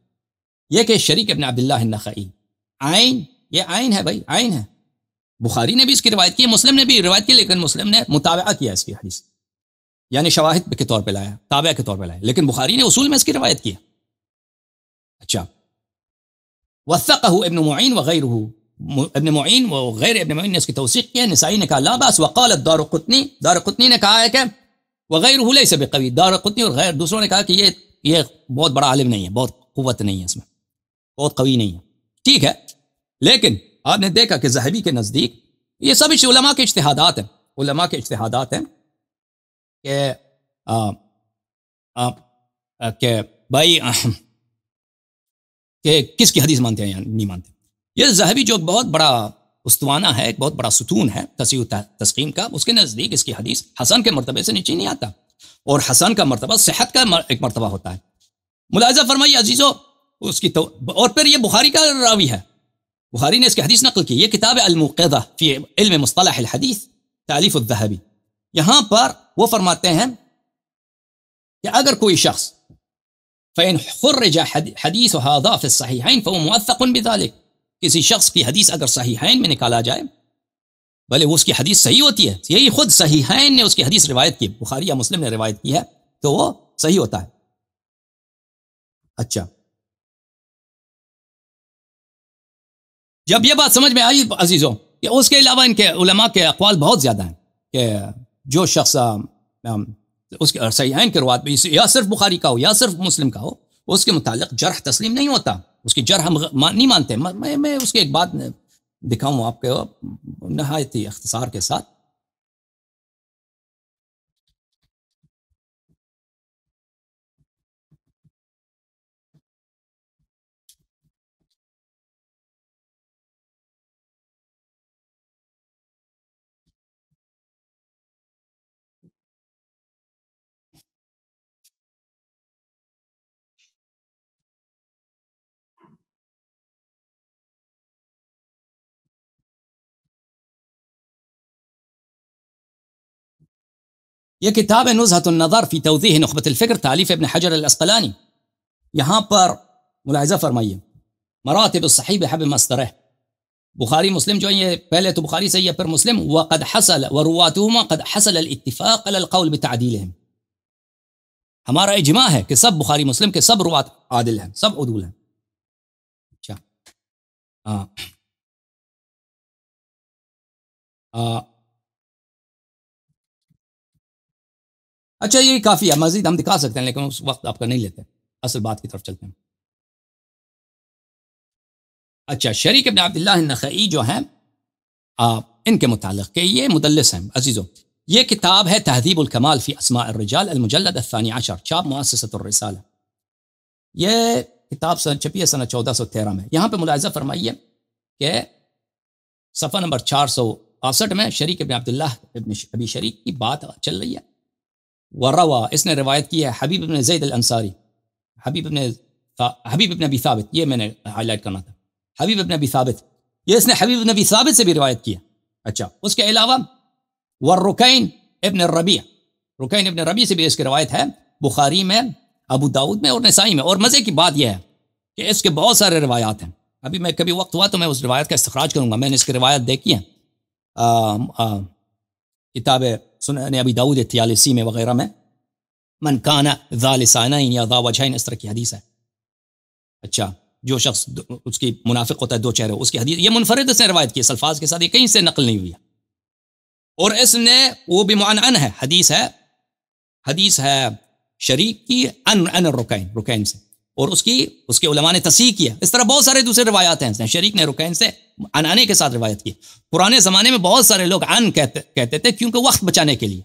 یہ کہ شریک ابن عبد اللہ آئین یہ آئین ہے بھائی آئین ہے بخاری نے بھی اس کی روایت کی مسلم نے بھی روایت کی لیکن مسلم نے مطالعہ کیا اس کی حدیث یعنی شواہد کے طور پہ لایا تابعہ کے طور پہ لایا لیکن بخاری نے اصول میں اس کی روایت کیا اچھا وثقه ابن معین وغیرہ ابن معین و غیر معین نے اس کی توثیق کیا نسائی نے کہا لا باس دور دار قطنی دار قطنی نے کہا ہے کہ وہ لیس حولے سے بے قوی دور و اور غیر دوسروں نے کہا کہ یہ یہ بہت بڑا عالم نہیں ہے بہت قوت نہیں ہے اس میں بہت قوی نہیں ہے ٹھیک ہے لیکن آپ نے دیکھا کہ ذہبی کے نزدیک یہ سب اس علماء کے اجتہادات ہیں علماء کے اجتہادات ہیں کہ آ, آ, آ, کہ بھائی کہ کس کی حدیث مانتے ہیں یا نہیں مانتے یہ زہبی جو بہت بڑا استوانہ ہے ایک بہت بڑا ستون ہے تسیع ہوتا تسکیم کا اس کے نزدیک اس کی حدیث حسن کے مرتبے سے نیچے نہیں آتا اور حسن کا مرتبہ صحت کا ایک مرتبہ ہوتا ہے ملاحظہ فرمائی عزیز و اس کی تو اور پھر یہ بخاری کا راوی ہے بخاری نے اس کی حدیث نقل کی یہ کتاب المقدہ فی علم مصطلح الحدیث تعلیف الذہبی یہاں پر وہ فرماتے ہیں کہ اگر کوئی شخص فإن خرج حديث هذا في الصحيحين فهو موثق بذلك كسي شخص في حديث اگر صحيحين من نکالا جائے بلے اس کی حدیث صحیح ہوتی ہے یہی خود صحیحین نے اس کی حدیث روایت کی بخاری یا مسلم نے روایت کی ہے تو وہ صحیح ہوتا ہے اچھا جب یہ بات سمجھ میں آئی عزیزوں کہ اس کے علاوہ ان کے علماء کے اقوال بہت زیادہ ہیں کہ جو شخص اس کے کے کروا کے یا صرف بخاری کا ہو یا صرف مسلم کا ہو اس کے متعلق جرح تسلیم نہیں ہوتا اس کی جرح ہم نہیں مانتے میں میں اس کی ایک بات دکھاؤں آپ کو ہی اختصار کے ساتھ یہ کتاب نزهة النظر في توضيح نخبة الفكر تعليف ابن حجر الاسقلاني یہاں پر ملاحظہ فرمائیے مراتب الصحيح بحب مصدره بخاري مسلم جو یہ پہلے تو بخاري سے پھر مسلم وقد حصل ورواتهما قد حصل الاتفاق على القول بتعديلهم ہمارا اجماع ہے کہ سب بخاري مسلم کے سب روات عادل ہیں سب عدول ہیں اچھا آه. آه. اچھا یہ کافی ہے مزید ہم دکھا سکتے ہیں لیکن اس وقت آپ کا نہیں لیتے اصل بات کی طرف چلتے ہیں اچھا شریک ابن عبداللہ النخعی جو ہیں ان کے متعلق کہ یہ مدلس ہیں عزیزوں یہ کتاب ہے تہذیب الکمال فی اسماء الرجال المجلد الثانی عشر چاپ معاش الرسالہ یہ کتاب سن چھپی سنہ چودہ سو تیرہ میں یہاں پہ ملاحظہ فرمائیے کہ صفحہ نمبر چار سو اڑسٹھ میں شریک ابن عبداللہ ابن ابی شریک کی بات چل رہی ہے وروا اس نے روایت کی ہے حبیب ابن زید الانصاری حبیب ابن حبیب ابن نبی ثابت یہ میں نے ہائی لائٹ کرنا تھا حبیب ابن ابی ثابت یہ اس نے حبیب ابن نبی ثابت سے بھی روایت کیا اچھا اس کے علاوہ ورکین ابن ربیع رکین ابن ربیع سے بھی اس کی روایت ہے بخاری میں ابو داود میں اور نسائی میں اور مزے کی بات یہ ہے کہ اس کے بہت سارے روایات ہیں ابھی میں کبھی وقت ہوا تو میں اس روایت کا استخراج کروں گا میں نے اس کی روایت دیکھی ہے کتاب سنن ابی داود تیالیسی میں وغیرہ میں من منقانہ ذالصانہ یا وجہین اس طرح کی حدیث ہے اچھا جو شخص اس کی منافق ہوتا ہے دو چہرے اس کی حدیث یہ منفرد اس نے روایت کی اس الفاظ کے ساتھ یہ کہیں سے نقل نہیں ہوئی اور اس نے وہ بھی معنعن ہے حدیث ہے حدیث ہے شریک کی ان ان رکین رکین سے اور اس کی اس کے علماء نے تصحیح کیا اس طرح بہت سارے دوسرے روایات ہیں شریک نے رکین سے انانے کے ساتھ روایت کی پرانے زمانے میں بہت سارے لوگ ان کہتے کہتے تھے کیونکہ وقت بچانے کے لیے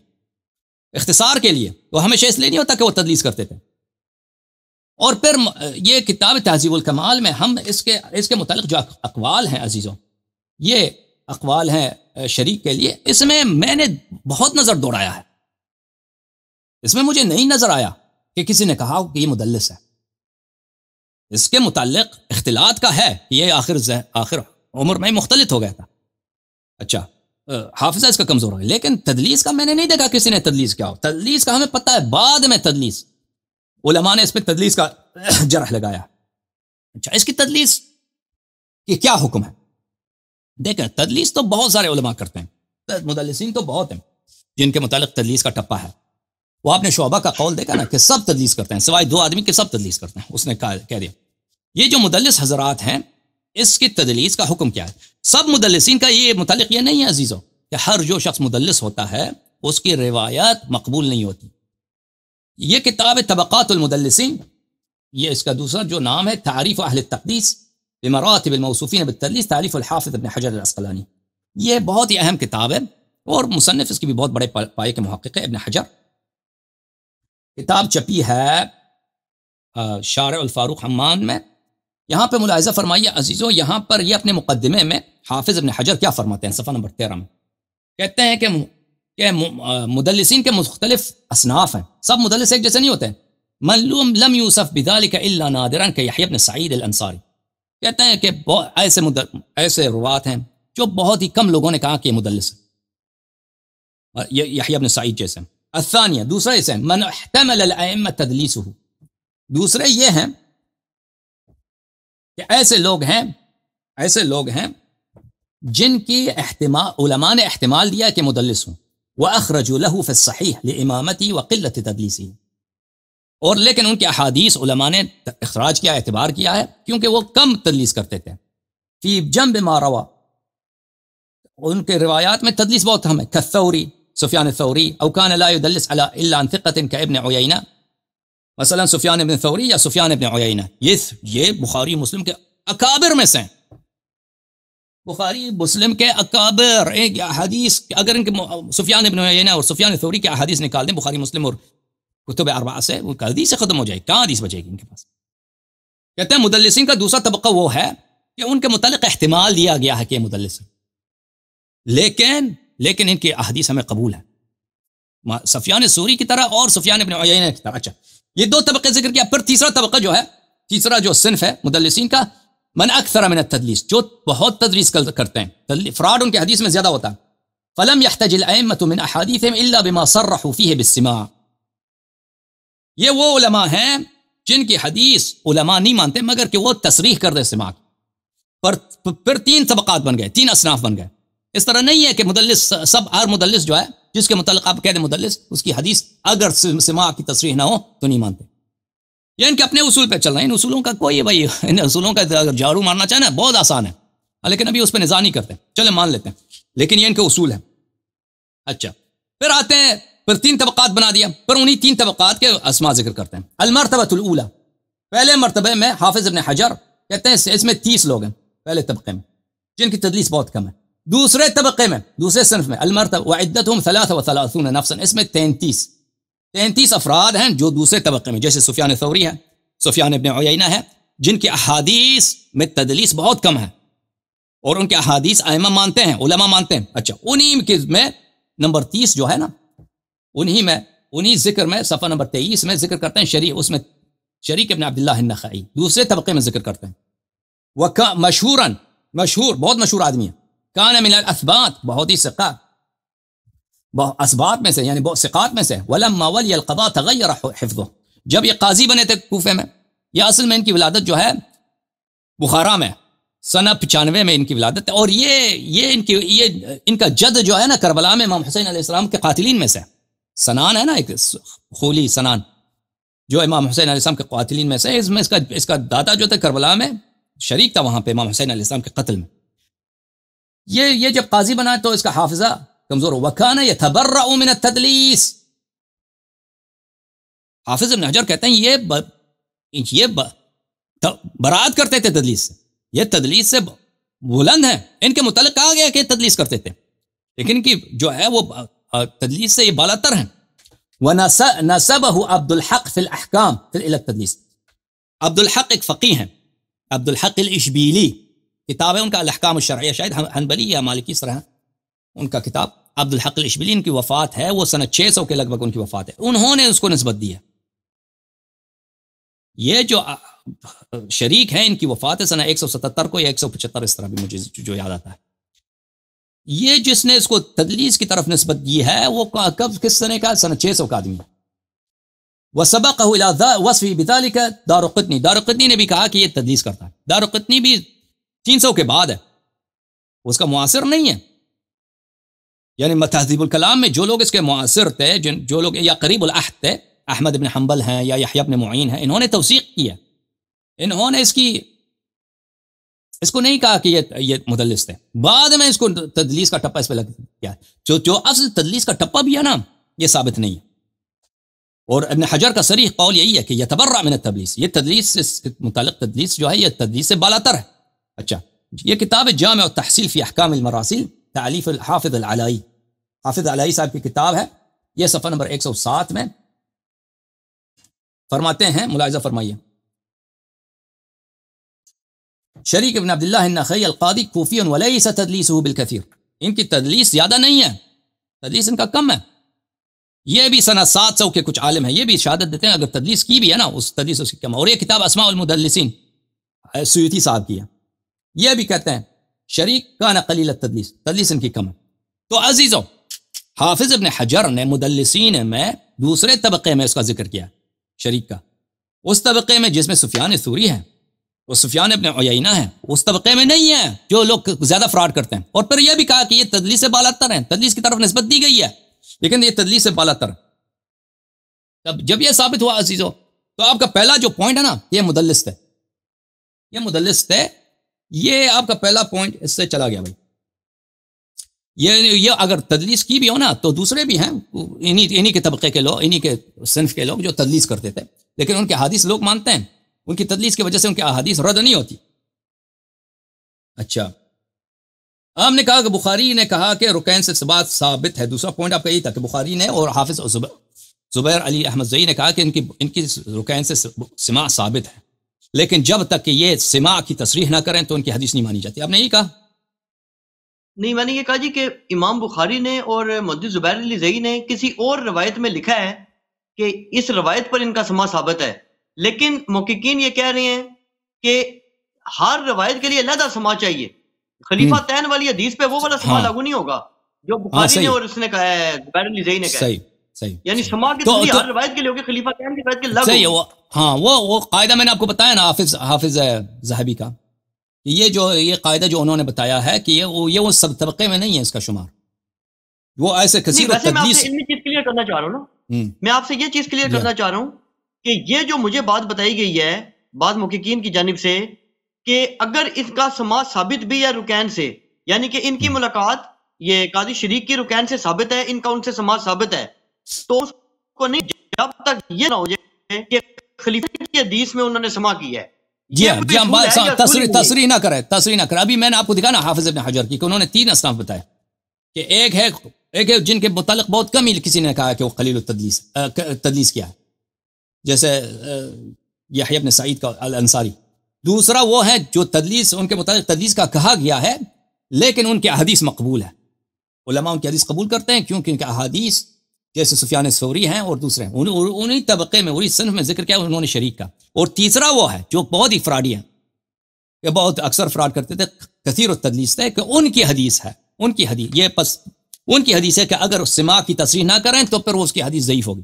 اختصار کے لیے وہ ہمیشہ اس لیے نہیں ہوتا کہ وہ تدلیس کرتے تھے اور پھر یہ کتاب تہذیب الکمال میں ہم اس کے اس کے متعلق جو اقوال ہیں عزیزوں یہ اقوال ہیں شریک کے لیے اس میں میں نے بہت نظر دوڑایا ہے اس میں مجھے نہیں نظر آیا کہ کسی نے کہا کہ یہ مدلس ہے اس کے متعلق اختلاط کا ہے یہ آخر آخر عمر میں مختلف ہو گیا تھا اچھا حافظہ اس کا کمزور ہو گیا لیکن تدلیس کا میں نے نہیں دیکھا کسی نے تدلیس کیا ہو تدلیس کا ہمیں پتہ ہے بعد میں تدلیس علماء نے اس پہ تدلیس کا جرح لگایا اچھا اس کی تدلیس کی کیا حکم ہے دیکھیں تدلیس تو بہت سارے علماء کرتے ہیں مدلسین تو بہت ہیں جن کے متعلق تدلیس کا ٹپا ہے وہ آپ نے شعبہ کا قول دیکھا نا کہ سب تدلیس کرتے ہیں سوائے دو آدمی کے سب تدلیس کرتے ہیں اس نے کہہ دیا یہ جو مدلس حضرات ہیں اس کی تدلیس کا حکم کیا ہے سب مدلسین کا یہ متعلق یہ نہیں ہے عزیزوں کہ ہر جو شخص مدلس ہوتا ہے اس کی روایت مقبول نہیں ہوتی یہ کتاب طبقات المدلسین یہ اس کا دوسرا جو نام ہے تعریف اہل تقدیس بمراتب الموصوفین بالتدلیس تعریف الحافظ ابن حجر الاسقلانی یہ بہت ہی اہم کتاب ہے اور مصنف اس کی بھی بہت بڑے پائے کے محقق ہے ابن حجر کتاب چپی ہے شارع الفاروق حمان میں یہاں یہاں پہ ملاحظہ فرمائیے پر یہ اپنے مقدمے میں میں حافظ ابن حجر کیا فرماتے ہیں ہیں ہیں ہیں ہیں صفحہ نمبر تیرہ کہتے کہتے کہ کہ کہ کہ مدلسین کے مختلف اصناف سب مدلس ایک جیسے نہیں ہوتے ملوم لم یوسف سعید الانصاری ایسے مدل ایسے روات ہیں جو بہت ہی کم لوگوں نے کہا کہ یہ مدلس ہے یحیی سعید جیسے الثانیہ دوسرا من احتمل الائمہ تدلیسہ دوسرے یہ ہیں کہ ایسے لوگ ہیں ایسے لوگ ہیں جن کی احتمال علماء نے احتمال دیا کہ مدلس ہوں وہ اخرج الحف صحیح امامتی و قلت تدلیسی اور لیکن ان کے احادیث علماء نے اخراج کیا اعتبار کیا ہے کیونکہ وہ کم تدلیس کرتے تھے فی جنب ما روا ان کے روایات میں تدلیس بہت ہے کثوری سفیان الثوری اوکان لا فوری الا عن ثقه علّہ فقت مثلا سفیان ابن فوری یا سفیان ابن یہ یہ بخاری مسلم کے اکابر میں سے ہیں بخاری مسلم کے اکابر ایک احادیث اگر ان کے سفیان ابن اور سفیان فوری کے احادیث نکال دیں بخاری مسلم اور کتب سے وہ کلدی سے ختم ہو جائے کہاں حدیث بچے گی ان کے پاس کہتے ہیں مدلسین کا دوسرا طبقہ وہ ہے کہ ان کے متعلق احتمال دیا گیا ہے کہ مدلس لیکن لیکن ان کی احادیث ہمیں قبول ہے سفیان سوری کی طرح اور سفیان ابن عیینہ کی طرح اچھا یہ دو طبقے ذکر کیا پھر تیسرا طبقہ جو ہے تیسرا جو صنف ہے مدلسین کا من اکثر من تدلیس جو بہت تدریس کرتے ہیں فراڈ ان کے حدیث میں زیادہ ہوتا ہے فلم يحتج الائمه من الا بما صرحوا فيه بالسماع یہ وہ علماء ہیں جن کی حدیث علماء نہیں مانتے مگر کہ وہ تصریح کر دے سماع پر پھر تین طبقات بن گئے تین اصناف بن گئے اس طرح نہیں ہے کہ مدلس سب ہر مدلس جو ہے جس کے متعلق آپ کہہ دیں مدلس اس کی حدیث اگر سما کی تصریح نہ ہو تو نہیں مانتے یہ ان کے اپنے اصول پہ چل رہے ہیں ان اصولوں کا کوئی بھائی ان اصولوں کا اگر جھاڑو مارنا چاہیں نا بہت آسان ہے لیکن ابھی اس پہ نظام نہیں کرتے چلے مان لیتے ہیں لیکن یہ ان کے اصول ہیں اچھا پھر آتے ہیں پھر تین طبقات بنا دیا پھر انہیں تین طبقات کے اسما ذکر کرتے ہیں المرتبہ پہلے مرتبہ میں حافظ ابن حجر کہتے ہیں اس میں تیس لوگ ہیں پہلے طبقے میں جن کی تدلیس بہت کم ہے دوسرے طبقے میں دوسرے صنف میں و عدت و صلاح سن نفسن اس میں تینتیس تینتیس افراد ہیں جو دوسرے طبقے میں جیسے سفیان ثوری ہیں سفیان ابن عینہ ہے جن کے احادیث میں تدلیس بہت کم ہے اور ان کے احادیث آئمہ مانتے ہیں علماء مانتے ہیں اچھا انہیں نمبر تیس جو ہے نا انہیں میں انہیں ذکر میں صفحہ نمبر تیئیس میں ذکر کرتے ہیں شریح اس میں شریک ابن عبداللہ النخعی دوسرے طبقے میں ذکر کرتے ہیں وہ مشہور مشہور بہت مشہور آدمی ہیں کان من اسبات بہت ہی سکا اسبات میں سے یعنی بہت سکات میں سے ولم ماول تغیر حفغو جب یہ قاضی بنے تھے کوفے میں یا اصل میں ان کی ولادت جو ہے بخارا میں سن پچانوے میں ان کی ولادت ہے اور یہ یہ ان کی یہ ان کا جد جو ہے نا کربلا میں امام حسین علیہ السلام کے قاتلین میں سے سنان ہے نا ایک خولی سنان جو امام حسین علیہ السلام کے قاتلین میں سے اس میں اس کا اس کا دادا جو تھا کربلا میں شریک تھا وہاں پہ امام حسین علیہ السلام کے قتل میں یہ یہ جب قاضی بنا تو اس کا حافظہ کمزور وکان یا من التدلیس حافظ ابن حجر کہتے ہیں یہ ب... ب... یہ برات کرتے تھے تدلیس سے یہ تدلیس سے بلند ہیں ان کے متعلق کہا گیا کہ تدلیس کرتے تھے لیکن کی جو ہے وہ تدلیس سے یہ بالاتر ہیں وہکامس عبد الحق عبد الحق ایک فقی ہیں عبد الحق الاشبیلی کتاب ہے ان کا الحکام الشرعیہ شاید حنبلی یا مالکی اسرحا ان کا کتاب عبد الحق الشبلی ان کی وفات ہے وہ سنت چھ سو کے لگ بھگ ان کی وفات ہے انہوں نے اس کو نسبت دیا یہ جو شریک ہیں ان کی وفات ہے سنہ ایک سو ستتر کو یا ایک سو پچہتر اس طرح بھی مجھے جو یاد آتا ہے یہ جس نے اس کو تدلیس کی طرف نسبت دی ہے وہ کب کس سنے کا سنہ چھ سو کا آدمی ہے دار القدنی قطنی نے بھی کہا کہ یہ تدلیس کرتا ہے دار قطنی بھی تین سو کے بعد ہے اس کا معاصر نہیں ہے یعنی متحضیب الکلام میں جو لوگ اس کے معاصر تھے جن جو لوگ یا قریب الاحد تھے احمد ابن حنبل ہیں یا ابن معین ہیں انہوں نے توثیق کی ہے انہوں نے اس کی اس کو نہیں کہا کہ یہ یہ مدلس تھے بعد میں اس کو تدلیس کا ٹپا اس پہ لگ گیا جو جو اصل تدلیس کا ٹپا بھی ہے نا یہ ثابت نہیں ہے اور ابن حجر کا سریح قول یہی ہے کہ یہ تبرہ من تدلیس یہ تدلیس سے متعلق تدلیس جو ہے یہ تدلیس سے بالاتر ہے اچھا یہ کتاب جامع تحصیل فی احکام المراسل تعلیف الحافظ العلائی حافظ علائی صاحب کی کتاب ہے یہ صفحہ نمبر ایک سو سات میں فرماتے ہیں ملاحظہ فرمائیے شریک ابن عبداللہ النخی القادی کوفی ولیس خوفی بالکثیر ان کی تدلیس زیادہ نہیں ہے تدلیس ان کا کم ہے یہ بھی سنہ سات سو کے کچھ عالم ہیں یہ بھی شہادت دیتے ہیں اگر تدلیس کی بھی ہے نا اس تدلیس اس کی کم اور یہ کتاب اسماء المدلسین سیوتی صاحب کی ہے یہ بھی کہتے ہیں شریک کا نلیل تدلیس تدلیس ان کی کم ہے تو عزیزو حافظ ابن حجر نے مدلسین میں دوسرے طبقے میں اس کا ذکر کیا شریک کا اس طبقے میں جس میں سفیان سوری ہے سفیان ابن عیینہ ہے اس طبقے میں نہیں ہے جو لوگ زیادہ فراڈ کرتے ہیں اور پھر یہ بھی کہا کہ یہ تدلیس بالاتر ہیں تدلیس کی طرف نسبت دی گئی ہے لیکن یہ تدلیس بالاتر تب جب یہ ثابت ہوا عزیزو تو آپ کا پہلا جو پوائنٹ ہے نا یہ مدلس ہے یہ مدلس ہے یہ آپ کا پہلا پوائنٹ اس سے چلا گیا بھائی یہ یہ اگر تدلیس کی بھی ہو نا تو دوسرے بھی ہیں انہی کے طبقے کے لوگ انہی کے صنف کے لوگ جو تدلیس کرتے تھے لیکن ان کے حادث لوگ مانتے ہیں ان کی تدلیس کی وجہ سے ان کی احادیث رد نہیں ہوتی اچھا آپ نے کہا کہ بخاری نے کہا کہ رکین سے بات ثابت ہے دوسرا پوائنٹ آپ کا یہی تھا کہ بخاری نے اور حافظ زبیر علی احمد زئی نے کہا کہ ان کی ان کی رکین سے سما ثابت ہے لیکن جب تک کہ یہ سما کی تصریح نہ کریں تو ان کی حدیث نہیں مانی جاتی آپ نے یہ کہا نہیں میں نے یہ کہا جی کہ امام بخاری نے اور مدی زبیر علی زئی نے کسی اور روایت میں لکھا ہے کہ اس روایت پر ان کا سما ثابت ہے لیکن محققین یہ کہہ رہے ہیں کہ ہر روایت کے لیے علیحدہ سما چاہیے خلیفہ تین والی حدیث پہ وہ والا سما ہاں۔ لاگو نہیں ہوگا جو ہاں، بخاری نے اور اس نے کہا ہے زبیر علی زئی نے کہا ہے یعنی سما کے ہر روایت کے لیے ہوگی خلیفہ تین کی روایت کے لگ ہاں وہ وہ قاعدہ میں نے آپ کو بتایا نا حافظ حافظ زہبی کا یہ جو یہ قاعدہ جو انہوں نے بتایا ہے کہ یہ وہ یہ وہ سب طبقے میں نہیں ہے اس کا شمار وہ ایسے کثیر تدلیس میں چیز کلیئر کرنا چاہ رہا ہوں نا میں آپ سے یہ چیز کلیئر جی۔ کرنا چاہ رہا ہوں کہ یہ جو مجھے بات بتائی گئی ہے بعض محققین کی جانب سے کہ اگر اس کا سما ثابت بھی ہے رکین سے یعنی کہ ان کی ملاقات یہ قاضی شریک کی رکین سے ثابت ہے ان کا ان سے سما ثابت ہے تو اس کو نہیں جب تک یہ نہ ہو جائے کہ خلیفہ کی حدیث میں انہوں نے سما کیا ہے جی ہاں جی ہم ہاں، تصریح تصریح نہ کرے تصریح نہ کرے ابھی میں نے آپ کو دکھا نا حافظ ابن حجر کی کہ انہوں نے تین اصناف بتائے کہ ایک ہے ایک ہے جن کے متعلق بہت کم ہی کسی نے کہا کہ وہ خلیل التدلیس تدلیس کیا ہے جیسے یحییٰ ابن سعید کا الانصاری دوسرا وہ ہے جو تدلیس ان کے متعلق تدلیس کا کہا گیا ہے لیکن ان کے احادیث مقبول ہے علماء ان کی حدیث قبول کرتے ہیں کیونکہ ان کے احادیث جیسے سفیان سوری ہیں اور دوسرے ہیں انہی طبقے میں انہی صنف میں ذکر کیا انہوں نے شریک کا اور تیسرا وہ ہے جو بہت ہی فراڈی ہیں یہ بہت اکثر فراڈ کرتے تھے کثیر و تدلیس تھے کہ ان کی حدیث ہے ان کی حدیث یہ پس ان کی حدیث ہے کہ اگر سما کی تصریح نہ کریں تو پھر وہ اس کی حدیث ضعیف ہوگی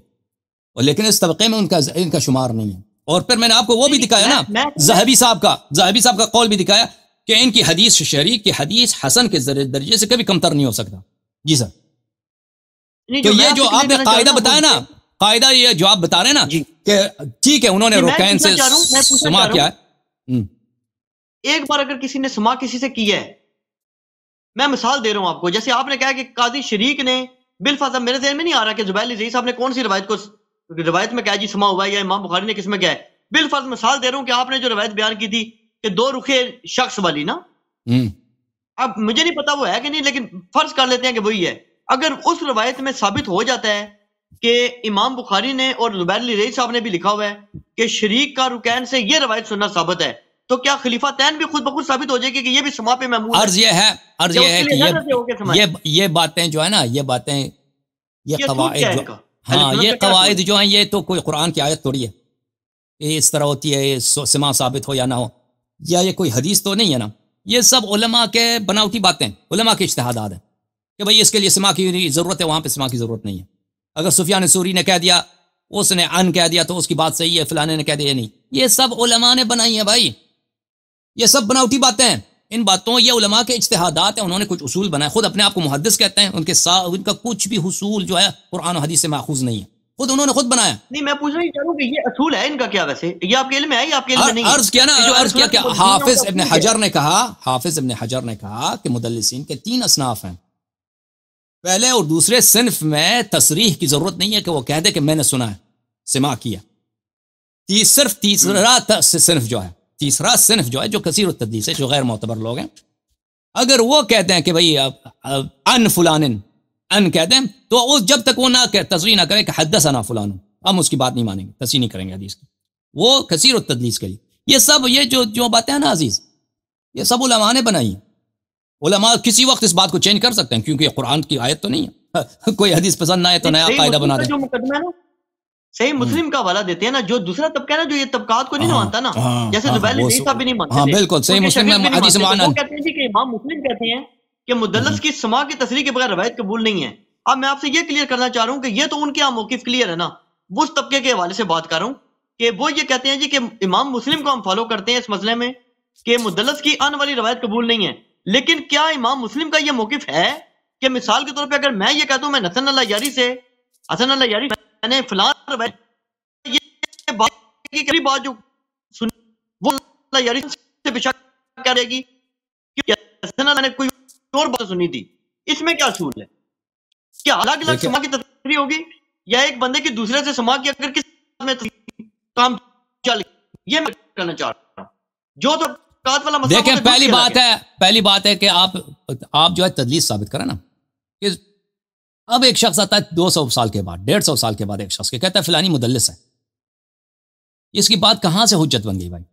اور لیکن اس طبقے میں ان کا ان کا شمار نہیں ہے اور پھر میں نے آپ کو وہ بھی دکھایا نا زہبی صاحب کا زہبی صاحب کا قول بھی دکھایا کہ ان کی حدیث شریک کی حدیث حسن کے درجے سے کبھی کمتر نہیں ہو سکتا جی سر یہ جو آپ نے قاعدہ بتایا نا قاعدہ یہ جو آپ بتا رہے ہیں نا جی۔ ٹھیک ہے انہوں نے سے سما کیا ہے ایک بار اگر کسی نے سما کسی سے کیا ہے میں مثال دے رہا ہوں آپ کو جیسے آپ نے کہا کہ قاضی شریک نے بالفاظ میرے ذہن میں نہیں آ رہا کہ زبہ الحیع صاحب نے کون سی روایت کو روایت میں کیا جی سما ہوا ہے یا امام بخاری نے کس میں کیا ہے بالفاظ مثال دے رہا ہوں کہ آپ نے جو روایت بیان کی تھی کہ دو رخے شخص والی نا اب مجھے نہیں پتا وہ ہے کہ نہیں لیکن فرض کر لیتے ہیں کہ وہی ہے اگر اس روایت میں ثابت ہو جاتا ہے کہ امام بخاری نے اور زبیر علی صاحب نے بھی لکھا ہوا ہے کہ شریک کا رکین سے یہ روایت سننا ثابت ہے تو کیا خلیفہ تین بھی خود بخود ثابت ہو جائے گی کہ یہ بھی سما پہ محمود عرض یہ ہے عرض یہ ہے کہ یہ باتیں جو ہے نا یہ باتیں یہ قواعد جو ہاں یہ قواعد جو ہیں یہ تو کوئی قرآن کی آیت تھوڑی ہے یہ اس طرح ہوتی ہے سما ثابت ہو یا نہ ہو یا یہ کوئی حدیث تو نہیں ہے نا یہ سب علماء کے بناوٹی باتیں علماء کے اشتہادات ہیں کہ بھائی اس کے لیے سما کی ضرورت ہے وہاں پہ سما کی ضرورت نہیں ہے اگر سفیان سوری نے کہہ دیا اس نے ان کہہ دیا تو اس کی بات صحیح ہے فلانے نے کہہ دیا نہیں یہ سب علماء نے بنائی ہیں بھائی یہ سب بناوٹی باتیں ہیں ان باتوں یہ علماء کے اجتہادات ہیں انہوں نے کچھ اصول بنائے خود اپنے آپ کو محدث کہتے ہیں ان کے ساتھ ان کا کچھ بھی حصول جو ہے قرآن و حدیث سے ماخوذ نہیں ہے خود انہوں نے خود بنایا نہیں میں پوچھ رہی چاہوں کہ یہ اصول ہے ان کا کیا ویسے یہ آپ کے علم ہے آپ کے علم ہاں، نہیں عرض عرض کیا کیا نا کہ حافظ ابن حجر نے کہا حافظ ابن حجر نے کہا کہ مدلسین کے تین اصناف ہیں پہلے اور دوسرے صنف میں تصریح کی ضرورت نہیں ہے کہ وہ کہہ دے کہ میں نے سنا ہے سما کیا تیس صرف تیسرا صنف جو ہے تیسرا صنف جو ہے جو کثیر التدیس ہے جو غیر معتبر لوگ ہیں اگر وہ کہتے ہیں کہ بھائی ان فلان ان کہہ دیں تو جب تک وہ نہ کہ تصویر نہ کرے کہ حدث انا فلان ہم اس کی بات نہیں مانیں گے تصویر نہیں کریں گے حدیث کی وہ کثیر التدلیس کے لیے یہ سب یہ جو جو باتیں ہیں نا عزیز یہ سب علماء نے بنائی ہیں علماء کسی وقت اس بات کو چینج کر سکتے ہیں کیونکہ یہ قرآن کی آیت تو نہیں ہے [LAUGHS] کوئی حدیث پسند نہ تو نیا بنا دیں صحیح مسلم کا حوالہ دیتے ہیں نا جو دوسرا طبقہ ہے نا جو یہ طبقات کو نہیں ہاں، مانتا نا ہاں، جیسے ہاں، زبیل نہیں بھی مانتے صحیح مسلم میں حدیث وہ کہتے ہیں جی کہ امام مسلم کہتے ہیں کہ مدلس کی سما کی تصریح کے بغیر روایت قبول نہیں ہے اب میں آپ سے یہ کلیئر کرنا چاہ رہا ہوں کہ یہ تو ان کے یہاں موقف کلیئر ہے نا وہ اس طبقے کے حوالے سے بات کر رہا ہوں کہ وہ یہ کہتے ہیں جی کہ امام مسلم کو ہم فالو کرتے ہیں اس مسئلے میں کہ مدلس کی ان والی روایت قبول نہیں ہے لیکن کیا امام مسلم کا یہ موقف ہے کہ مثال کے طور پہ اگر میں یہ کہتا ہوں میں نسن اللہ یاری سے حسن اللہ یاری میں نے فلان یہ بات کی بات جو سنی وہ اللہ یاری سے پشاک کرے گی کہ حسن اللہ نے کوئی اور بات سنی تھی اس میں کیا سول ہے کیا الگ الگ سما کی تفریح ہوگی یا ایک بندے کی دوسرے سے سما کی اگر کس میں کام چل یہ میں کرنا چاہ رہا ہوں جو تو دیکھیں پہلی بات ہے پہلی بات ہے کہ آپ آپ جو ہے تدلیس ثابت کریں نا اب ایک شخص آتا ہے دو سو سال کے بعد ڈیڑھ سو سال کے بعد ایک شخص کہتا ہے فلانی مدلس ہے اس کی بات کہاں سے حجت بن گئی بھائی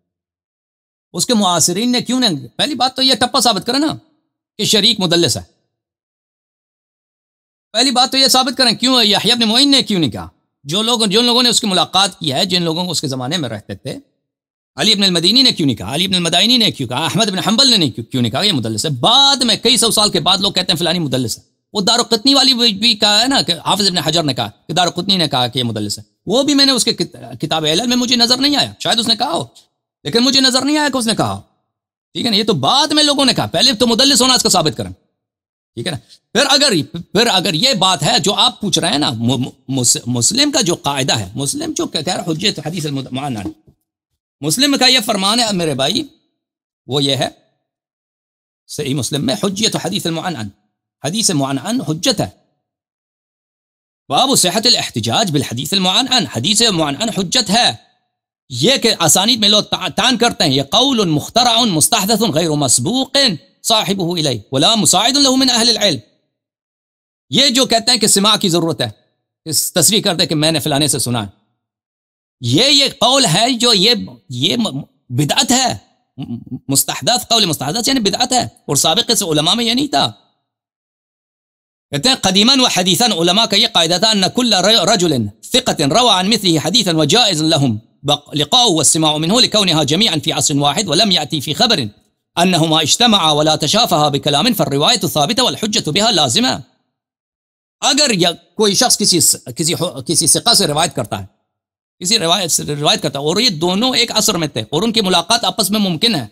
اس کے معاصرین نے کیوں نہیں پہلی بات تو یہ ٹپا ثابت کریں نا کہ شریک مدلس ہے پہلی بات تو یہ ثابت کریں کیوں ابن معین نے کیوں نہیں کہا جو لوگ جن لوگوں نے اس کی ملاقات کی ہے جن لوگوں کو اس کے زمانے میں رہتے تھے علی ابن المدینی نے کیوں نہیں کہا علی ابن المدینی نے کیوں کہا احمد ابن حنبل نے کیوں کیوں نہیں کہا یہ مدلس ہے بعد میں کئی سو سال کے بعد لوگ کہتے ہیں فلانی مدلس ہے وہ دار قطنی والی بھی کہا ہے نا کہ حافظ ابن حجر نے کہا کہ دار قطنی نے کہا کہ یہ مدلس ہے وہ بھی میں نے اس کے کتاب علل میں مجھے نظر نہیں آیا شاید اس نے کہا ہو لیکن مجھے نظر نہیں آیا کہ اس نے کہا ٹھیک ہے نا یہ تو بعد میں لوگوں نے کہا پہلے تو مدلس ہونا اس کا ثابت کریں ٹھیک ہے نا پھر اگر پھر اگر یہ بات ہے جو آپ پوچھ رہے ہیں نا مسلم کا جو قاعدہ ہے مسلم جو کہہ رہا حجیت حدیث مسلم کا یہ فرمان ہے میرے بھائی وہ یہ ہے صحیح مسلم میں حجیت حدیث المعنعن حدیث معنعن حجت ہے باب صحت الاحتجاج بالحدیث المعنعن حدیث معنعن حجت ہے یہ کہ اسانید میں لوگ تان کرتے ہیں یہ قول مخترع مستحدث غیر مسبوق صاحبه الی ولا مساعد له من اهل العلم یہ جو کہتے ہیں کہ سماع کی ضرورت ہے تصریح کرتے ہیں کہ میں نے فلانے سے سنا ये ये قول है जो ये ये बिदअत है مستحدث قول مستحدث يعني بدعت ہے اور سابق اس علماء میں یہ نہیں يعني تھا قدیما و حدیثا علماء کا یہ قاعدہ تھا ان كل رجل ثقه روى عن مثله حديثا وجائز لهم لقاء والسماع منه لكونها جميعا في عصر واحد ولم ياتي في خبر انهما اجتمعا ولا تشافها بكلام فالروايه ثابته والحجه بها لازمه اگر کوئی شخص کسی کسی کسی سے روایت کرتا ہے اسی روایت سے روایت کرتا ہے اور یہ دونوں ایک اثر میں تھے اور ان کی ملاقات آپس میں ممکن ہے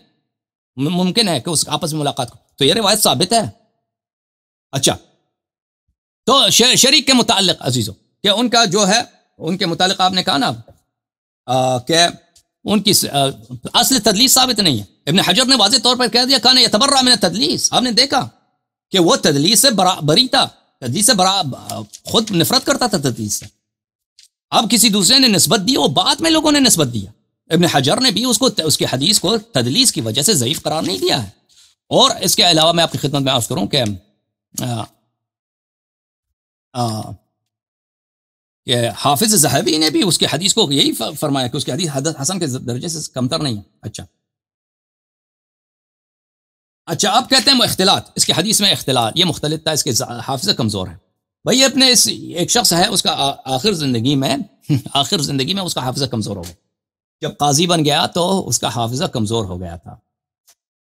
ممکن ہے کہ اس آپس میں ملاقات کو تو یہ روایت ثابت ہے اچھا تو شریک کے متعلق عزیزوں کہ ان کا جو ہے ان کے متعلق آپ نے کہا نا کہ ان کی اصل تدلیس ثابت نہیں ہے ابن حجر نے واضح طور پر کہہ دیا کہا نہیں تبرہ میں نے تدلیس آپ نے دیکھا کہ وہ تدلیس سے بری تھا تدلیس سے برا خود نفرت کرتا تھا تدلیس سے اب کسی دوسرے نے نسبت دی وہ بعد میں لوگوں نے نسبت دیا ابن حجر نے بھی اس کو اس کے حدیث کو تدلیس کی وجہ سے ضعیف قرار نہیں دیا ہے اور اس کے علاوہ میں آپ کی خدمت میں کروں کہ کہ حافظ زہبی نے بھی اس کے حدیث کو یہی فرمایا کہ اس کے حدیث حسن کے درجے سے کمتر نہیں ہے اچھا اچھا آپ کہتے ہیں اختلاط اس کے حدیث میں اختلاط یہ مختلف تھا اس کے حافظ کمزور ہیں بھائی اپنے اس ایک شخص ہے اس کا آخر زندگی میں [LAUGHS] آخر زندگی میں اس کا حافظہ کمزور ہو گیا جب قاضی بن گیا تو اس کا حافظہ کمزور ہو گیا تھا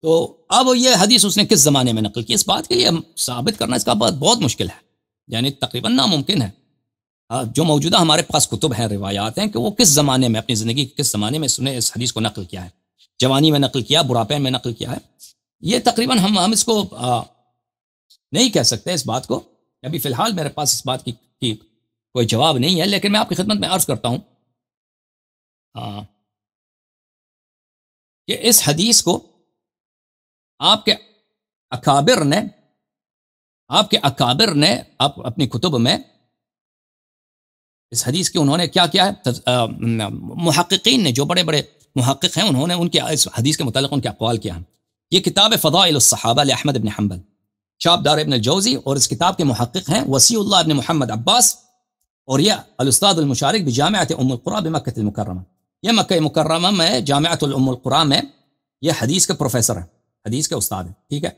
تو اب یہ حدیث اس نے کس زمانے میں نقل کی اس بات کے یہ ثابت کرنا اس کا بات بہت مشکل ہے یعنی تقریباً ناممکن ہے ہاں، جو موجودہ ہمارے پاس کتب ہیں روایات ہیں کہ وہ کس زمانے میں اپنی زندگی کس زمانے میں اس نے اس حدیث کو نقل کیا ہے جوانی میں نقل کیا بڑھاپے میں نقل کیا ہے یہ تقریباً ہم ہم اس کو نہیں کہہ سکتے اس بات کو ابھی فی الحال میرے پاس اس بات کی کوئی جواب نہیں ہے لیکن میں آپ کی خدمت میں عرض کرتا ہوں ہاں۔ کہ اس حدیث کو آپ کے اکابر نے آپ کے اکابر نے آپ اپنی کتب میں اس حدیث کی انہوں نے کیا کیا ہے محققین نے جو بڑے بڑے محقق ہیں انہوں نے ان کے اس حدیث کے متعلق ان کے اقوال کیا یہ کتاب فضائل الصحابہ الاصحب بن ابن شاب دار ابن الجوزی اور اس کتاب کے محقق ہیں وسیع اللہ ابن محمد عباس اور یہ الاستاد المشارک بھی جامعات ام القرٰ بکۃۃ المکرمہ یہ مکہ مکرمہ میں جامعۃ الام القرآن میں یہ حدیث کے پروفیسر ہیں حدیث کے استاد ہیں ٹھیک ہے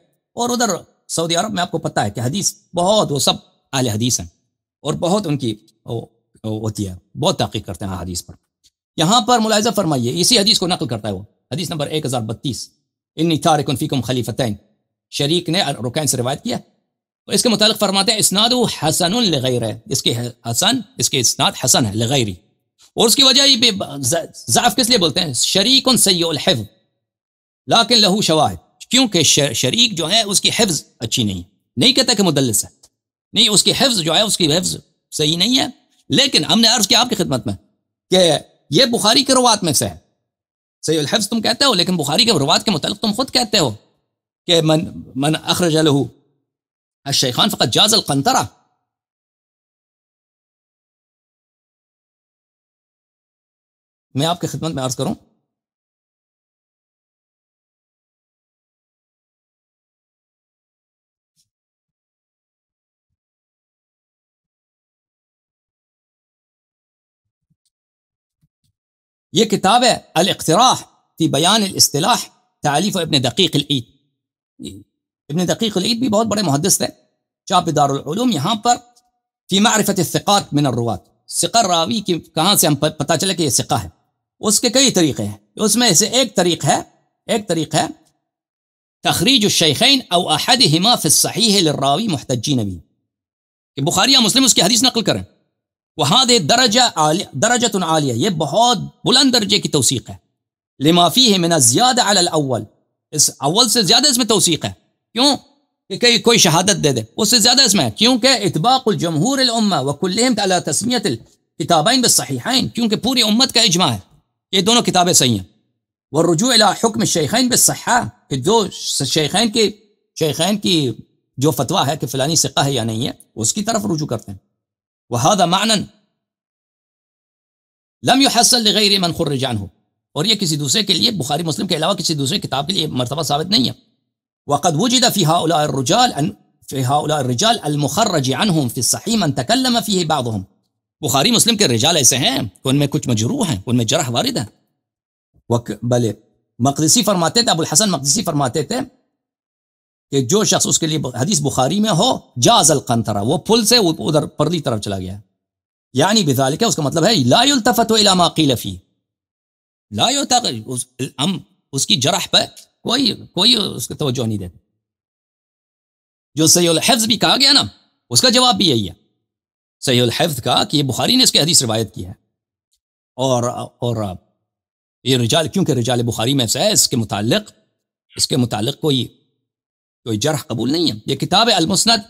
اور ادھر سعودی عرب میں آپ کو پتہ ہے کہ حدیث بہت وہ سب اہل حدیث ہیں اور بہت ان کی ہوتی ہے بہت تحقیق کرتے ہیں حدیث پر یہاں پر ملاحظہ فرمائیے اسی حدیث کو نقل کرتا ہے وہ حدیث نمبر ایک ہزار بتیس انی تارکن فیکم خلیفتین شریک نے رکین سے روایت کیا اس کے متعلق فرماتے ہیں اسناد و حسن الغیر حسن اس کے اسناد حسن ہے لغیری اور اس کی وجہ یہ ضعف کس لیے بولتے ہیں شریک ان سی الحف لا کے لہو شواہد کیونکہ شریک جو ہے اس کی حفظ اچھی نہیں نہیں کہتا کہ مدلس ہے نہیں اس کی حفظ جو ہے اس کی حفظ صحیح نہیں ہے لیکن ہم نے عرض کیا آپ کی خدمت میں کہ یہ بخاری کے روات میں سے ہے صحیح الحفظ تم کہتے ہو لیکن بخاری کے روات کے متعلق تم خود کہتے ہو كمن من من اخرج له الشيخان فقد جاز القنطره ما يبقى خدمه ما اذكرون يكتابه الاقتراح في بيان الاصطلاح تعليف ابن دقيق الايت جی۔ ابن دقیق العید بھی بہت بڑے محدث تھے چاپ دار العلوم یہاں پر فی معرفت الثقات من الروات راوی کی کہاں سے ہم پتہ چلے کہ یہ سکہ ہے اس کے کئی طریقے ہیں اس میں سے ایک طریق ہے ایک طریق ہے تخریج الشیخین او احدہما فی الصحیح للراوی محتجین بھی کہ بخاری یا مسلم اس کی حدیث نقل کریں وہاں دے درجہ درجت عالیہ یہ بہت بلند درجے کی توثیق ہے لما فیہ من الزیاد علی الاول اس اول سے زیادہ اس میں توثیق ہے کیوں کہ کئی کوئی شہادت دے دے اس سے زیادہ اس میں ہے کیونکہ اطباق الجمہور الامہ وکلہم علی تسمیت الکتابین بالصحیحین کیونکہ پوری امت کا اجماع ہے یہ دونوں کتابیں صحیح ہیں والرجوع الى حكم الشيخين بالصحه کہ دو شیخین کی شیخین کی جو فتویٰ ہے کہ فلانی ثقہ ہے یا نہیں ہے اس کی طرف رجوع کرتے ہیں وہذا معنی لم يحصل لغير من خرج عنه اور یہ کسی دوسرے کے لیے بخاری مسلم کے علاوہ کسی دوسرے کتاب کے لیے مرتبہ ثابت نہیں ہے وقد وجد في هؤلاء الرجال ان في هؤلاء الرجال المخرج عنهم في الصحيح من تكلم فيه بعضهم بخاري مسلم کے رجال ایسے ہیں ان میں کچھ مجروح ہیں ان میں جرح وارد ہے وك... بلے مقدسی فرماتے تھے ابو الحسن مقدسی فرماتے تھے کہ جو شخص اس کے لیے حدیث بخاری میں ہو جاز القنطرة وہ پل سے ادھر پرلی طرف چلا گیا یعنی بذالک اس کا مطلب ہے لا يلتفت الى ما قيل فيه لا اس, اس کی جرح پہ کوئی کوئی اس کو توجہ نہیں دیتا جو سید الحفظ بھی کہا گیا نا اس کا جواب بھی یہی ہے سید الحفظ کا کہ یہ بخاری نے اس کے حدیث روایت کی ہے اور اور یہ رجال کیونکہ رجال بخاری میں سے اس کے متعلق اس کے متعلق کوئی کوئی جرح قبول نہیں ہے یہ کتاب المسند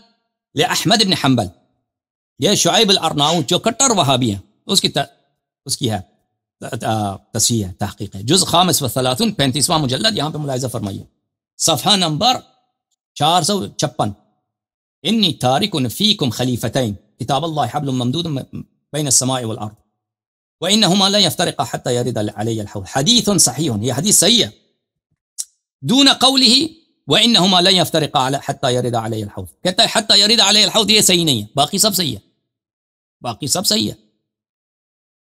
لحمد ابن حنبل یہ شعیب الارناؤ جو کٹر وہابی ہیں اس کی اس کی ہے آه، تسيه تحقيقي جزء 35 35 مجلد يهم بملاحظه فرميه صفحه نمبر 456 اني تارك فيكم خليفتين كتاب الله حبل ممدود بين السماء والارض وانهما لن يفترقا حتى يرد علي الحوض حديث صحيح هي حديث سيئ دون قوله وانهما لن يفترقا حتى يرد علي الحوض حتى يرد علي الحوض هي سينيه باقي سب سيئه باقي سب سيئه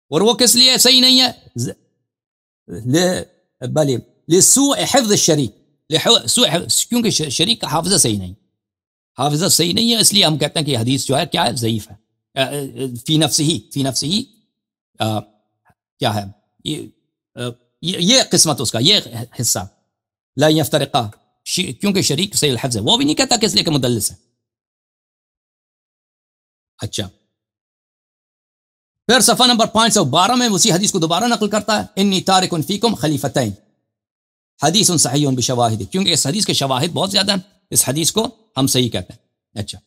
وروكس لي سينية ز... بالي لسوء حفظ الشريك لسوء حفظ كيونك الشريك حافظة سينية حافظة سينية اسلي هم كاتنا كي حديث جو كي ضعيفة في نفسه في نفسه آه، كي آه... يا قسمة اسكا يا حصة لا يفترقا ش... كيونك الشريك سي الحفظة وابني كاتا كسلك مدلسة اتشاب پھر صفحہ نمبر پانچ سو بارہ میں اسی حدیث کو دوبارہ نقل کرتا ہے انی تارق فیکم خلیفتین حدیث ان صحیح شواہد ہے کیونکہ اس حدیث کے شواہد بہت زیادہ ہیں اس حدیث کو ہم صحیح کہتے ہیں اچھا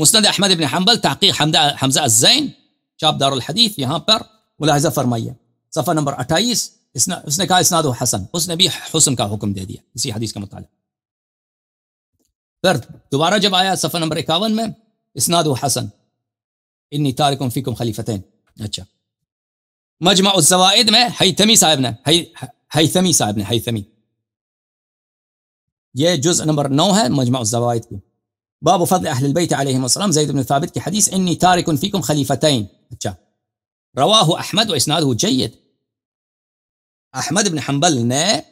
مست احمد ابن حنبل تحقیق حمزہ الزین چاپ دار الحدیث یہاں پر ملاحظہ فرمائیے صفحہ نمبر اٹھائیس اس نے کہا اسناد و حسن اس نے بھی حسن کا حکم دے دیا اسی حدیث کا مطالعہ پھر دوبارہ جب آیا صفحہ نمبر اکاون میں اسناد و حسن اني تارك فيكم خليفتين هتشا. مجمع الزوائد ما هيثمي صاحبنا هي هيثمي صاحبنا هيثمي يا جزء نمبر نوها مجمع الزوائد باب فضل اهل البيت عليهم السلام زيد بن ثابت كي حديث اني تارك فيكم خليفتين هتشا. رواه احمد واسناده جيد احمد بن حنبل نا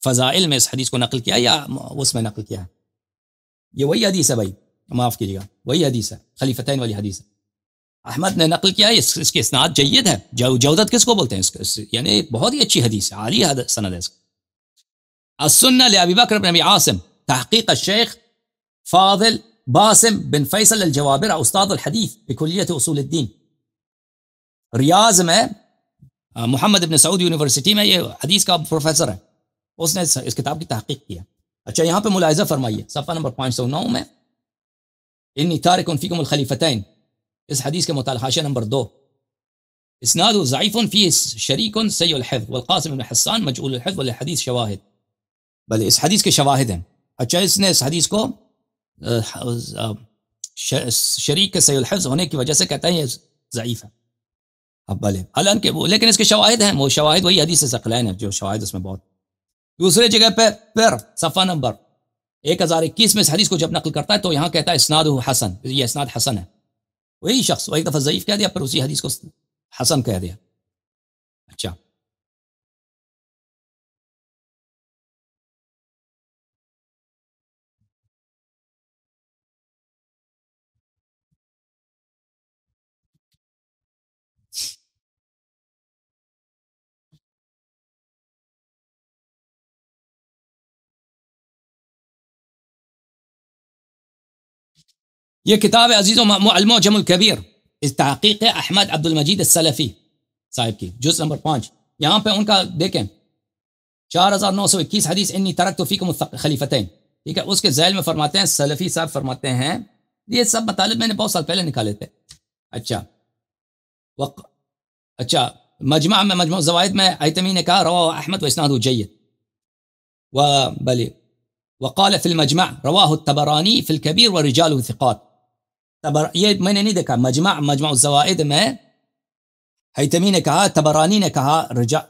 فزائل ما حديث كنا نقل كي اسمه نقل كي يا ويا دي سبي ما افكر ويا دي خليفتين ولي حديثه احمد نے نقل کیا اس اس کی اسناد جید ہے جودت کس کو بولتے ہیں اس یعنی بہت ہی اچھی حدیث ہے عالی سند ہے السنہ بکر بن ابی عاصم تحقیق الشیخ فاضل باسم بن فیصل الجوابر استاد الحدیث بکلیت اصول الدین ریاض میں محمد ابن سعود یونیورسٹی میں یہ حدیث کا پروفیسر ہے اس نے اس کتاب کی تحقیق کیا اچھا یہاں پہ ملاحظہ فرمائیے صفحہ نمبر پانچ سو نو میں انی تارک الخلی الخلیفتین اس حدیث کے مطالعہ حاشیہ نمبر دو اسناد ضعیف فی شریک سی الحفظ والقاسم بن حسان مجعول الحفظ والحدیث شواہد بھلے اس حدیث کے شواہد ہیں اچھا اس نے اس حدیث کو شریک کے سی الحفظ ہونے کی وجہ سے کہتا ہے یہ ضعیف ہے اب بھلے حالانکہ وہ لیکن اس کے شواہد ہیں وہ شواہد وہی حدیث ثقلین ہیں جو شواہد اس میں بہت دوسرے جگہ پہ پھر صفحہ نمبر ایک ہزار اکیس میں اس حدیث کو جب نقل کرتا ہے تو یہاں کہتا ہے اسناد حسن یہ اسناد حسن ہے وہی شخص وہ ایک دفعہ ضعیف کہہ دیا پر اسی حدیث کو حسن کہہ دیا اچھا یہ کتاب ہے عزیز و علم و جم الكبیر تحقیق احمد عبد المجید السلفی صاحب کی جس نمبر پانچ یہاں پہ ان کا دیکھیں 4921 حدیث انی ترکت فیکم خلیفتین ٹھیک ہے اس کے ذیل میں فرماتے ہیں سلفی صاحب فرماتے ہیں یہ سب مطالب میں نے بہت سال پہلے نکالے تھے اچھا اچھا مجمع میں مجموع زوائد میں ایتمی نے کہا رواہ احمد و اسناد جید و بلی وقال في المجمع رواه الطبراني في الكبير ورجاله ثقات تبر يه من هني دكا مجمع مجمع الزوائد ما هاي تمينك ها تبرانينك ها رجع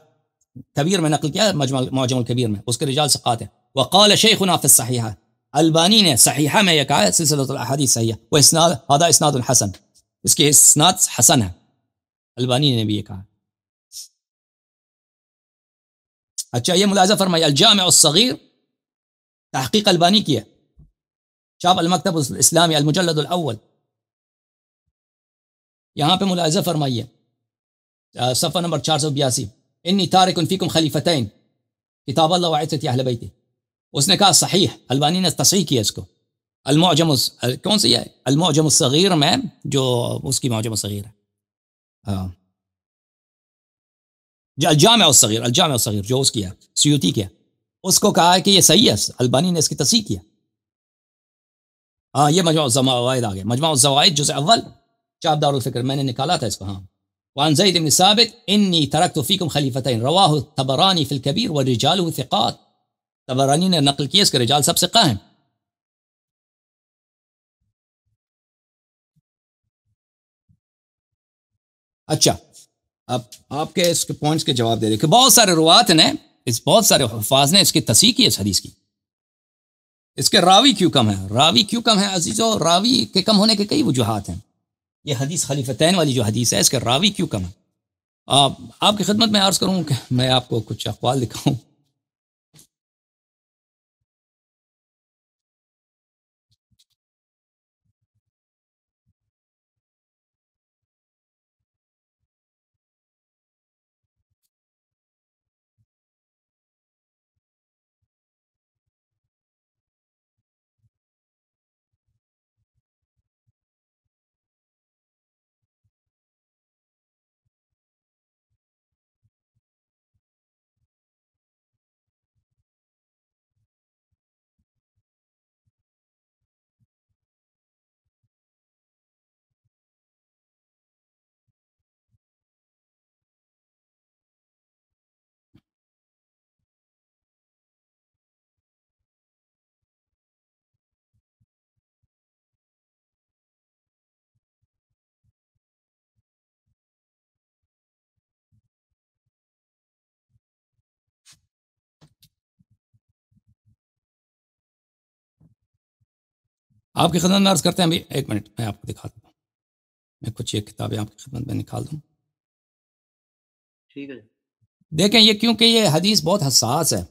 كبير من نقل يا مجمع معجم الكبير ما وسك رجال سقاته وقال شيخنا في الصحيحة البانينة صحيحة ما يكا سلسلة الأحاديث هي وإسناد هذا إسناد حسن اسكي إسناد حسنة البانينة نبيك هاتش هي ملاحظة فرمي الجامع الصغير تحقيق البانيكية شاب المكتب الإسلامي المجلد الأول یہاں پہ ملاحظہ فرمائیے صفحہ نمبر چار سو بیاسی انی تارکن فیکم خلیفتین کتاب اللہ و عیتتی اہل بیتی اس نے کہا صحیح حلوانی نے تصحیح کیا اس کو المعجم اس کون سی ہے المعجم الصغیر میں جو اس کی معجم الصغیر ہے الجامع الصغیر الجامع الصغیر جو اس کی ہے سیوتی کی ہے اس کو کہا ہے کہ یہ صحیح ہے البانی نے اس کی تصحیح کیا یہ مجموع الزوائد آگئے مجموع الزوائد جو سے اول چار دار الفکر میں نے نکالا تھا اس کو ہاں وان زید بن ثابت انی ترکت فیکم خلیفتین رواه تبرانی فی الکبیر ورجاله ثقات تبرانی نے نقل کیا اس کے رجال سب سے ثقہ ہیں اچھا اب آپ کے اس کے پوائنٹس کے جواب دے دیں کہ بہت سارے روات نے اس بہت سارے حفاظ نے اس کی تصحیح کی اس حدیث کی اس کے راوی کیوں کم ہے راوی کیوں کم ہے عزیزو راوی کے کم ہونے کے کئی وجوہات ہیں یہ حدیث خلیفتین والی جو حدیث ہے اس کا راوی کیوں کم ہے آپ کی خدمت میں عرض کروں کہ میں آپ کو کچھ اقوال دکھاؤں آپ کی خدمت میں عرض کرتے ہیں ابھی ایک منٹ میں آپ کو دکھا دیتا ہوں میں کچھ ایک کتابیں آپ کی خدمت میں نکال دوں ٹھیک ہے دیکھیں یہ کیونکہ یہ حدیث بہت حساس ہے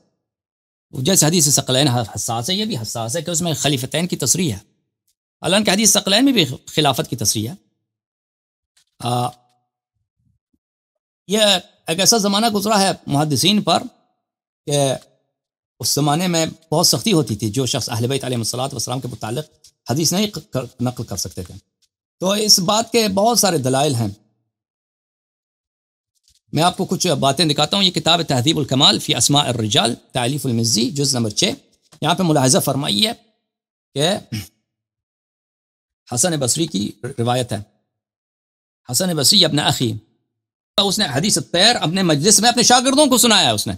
جیسے حدیث ثقلین حساس ہے یہ بھی حساس ہے کہ اس میں خلیفتین کی تصریح ہے کے حدیث ثقلین میں بھی خلافت کی تصریح ہے یہ ایک ایسا زمانہ گزرا ہے محدثین پر کہ اس زمانے میں بہت سختی ہوتی تھی جو شخص اہل بیت علیہ السلام کے متعلق حدیث نہیں نقل کر سکتے تھے تو اس بات کے بہت سارے دلائل ہیں میں آپ کو کچھ باتیں دکھاتا ہوں یہ کتاب تہذیب الکمال فی اسماء الرجال تعلیف المزی جز نمبر چھ یہاں پہ ملاحظہ فرمائی ہے کہ حسن بصری کی روایت ہے حسن بصری ابن اخی اس نے حدیث پیر اپنے مجلس میں اپنے شاگردوں کو سنایا ہے اس نے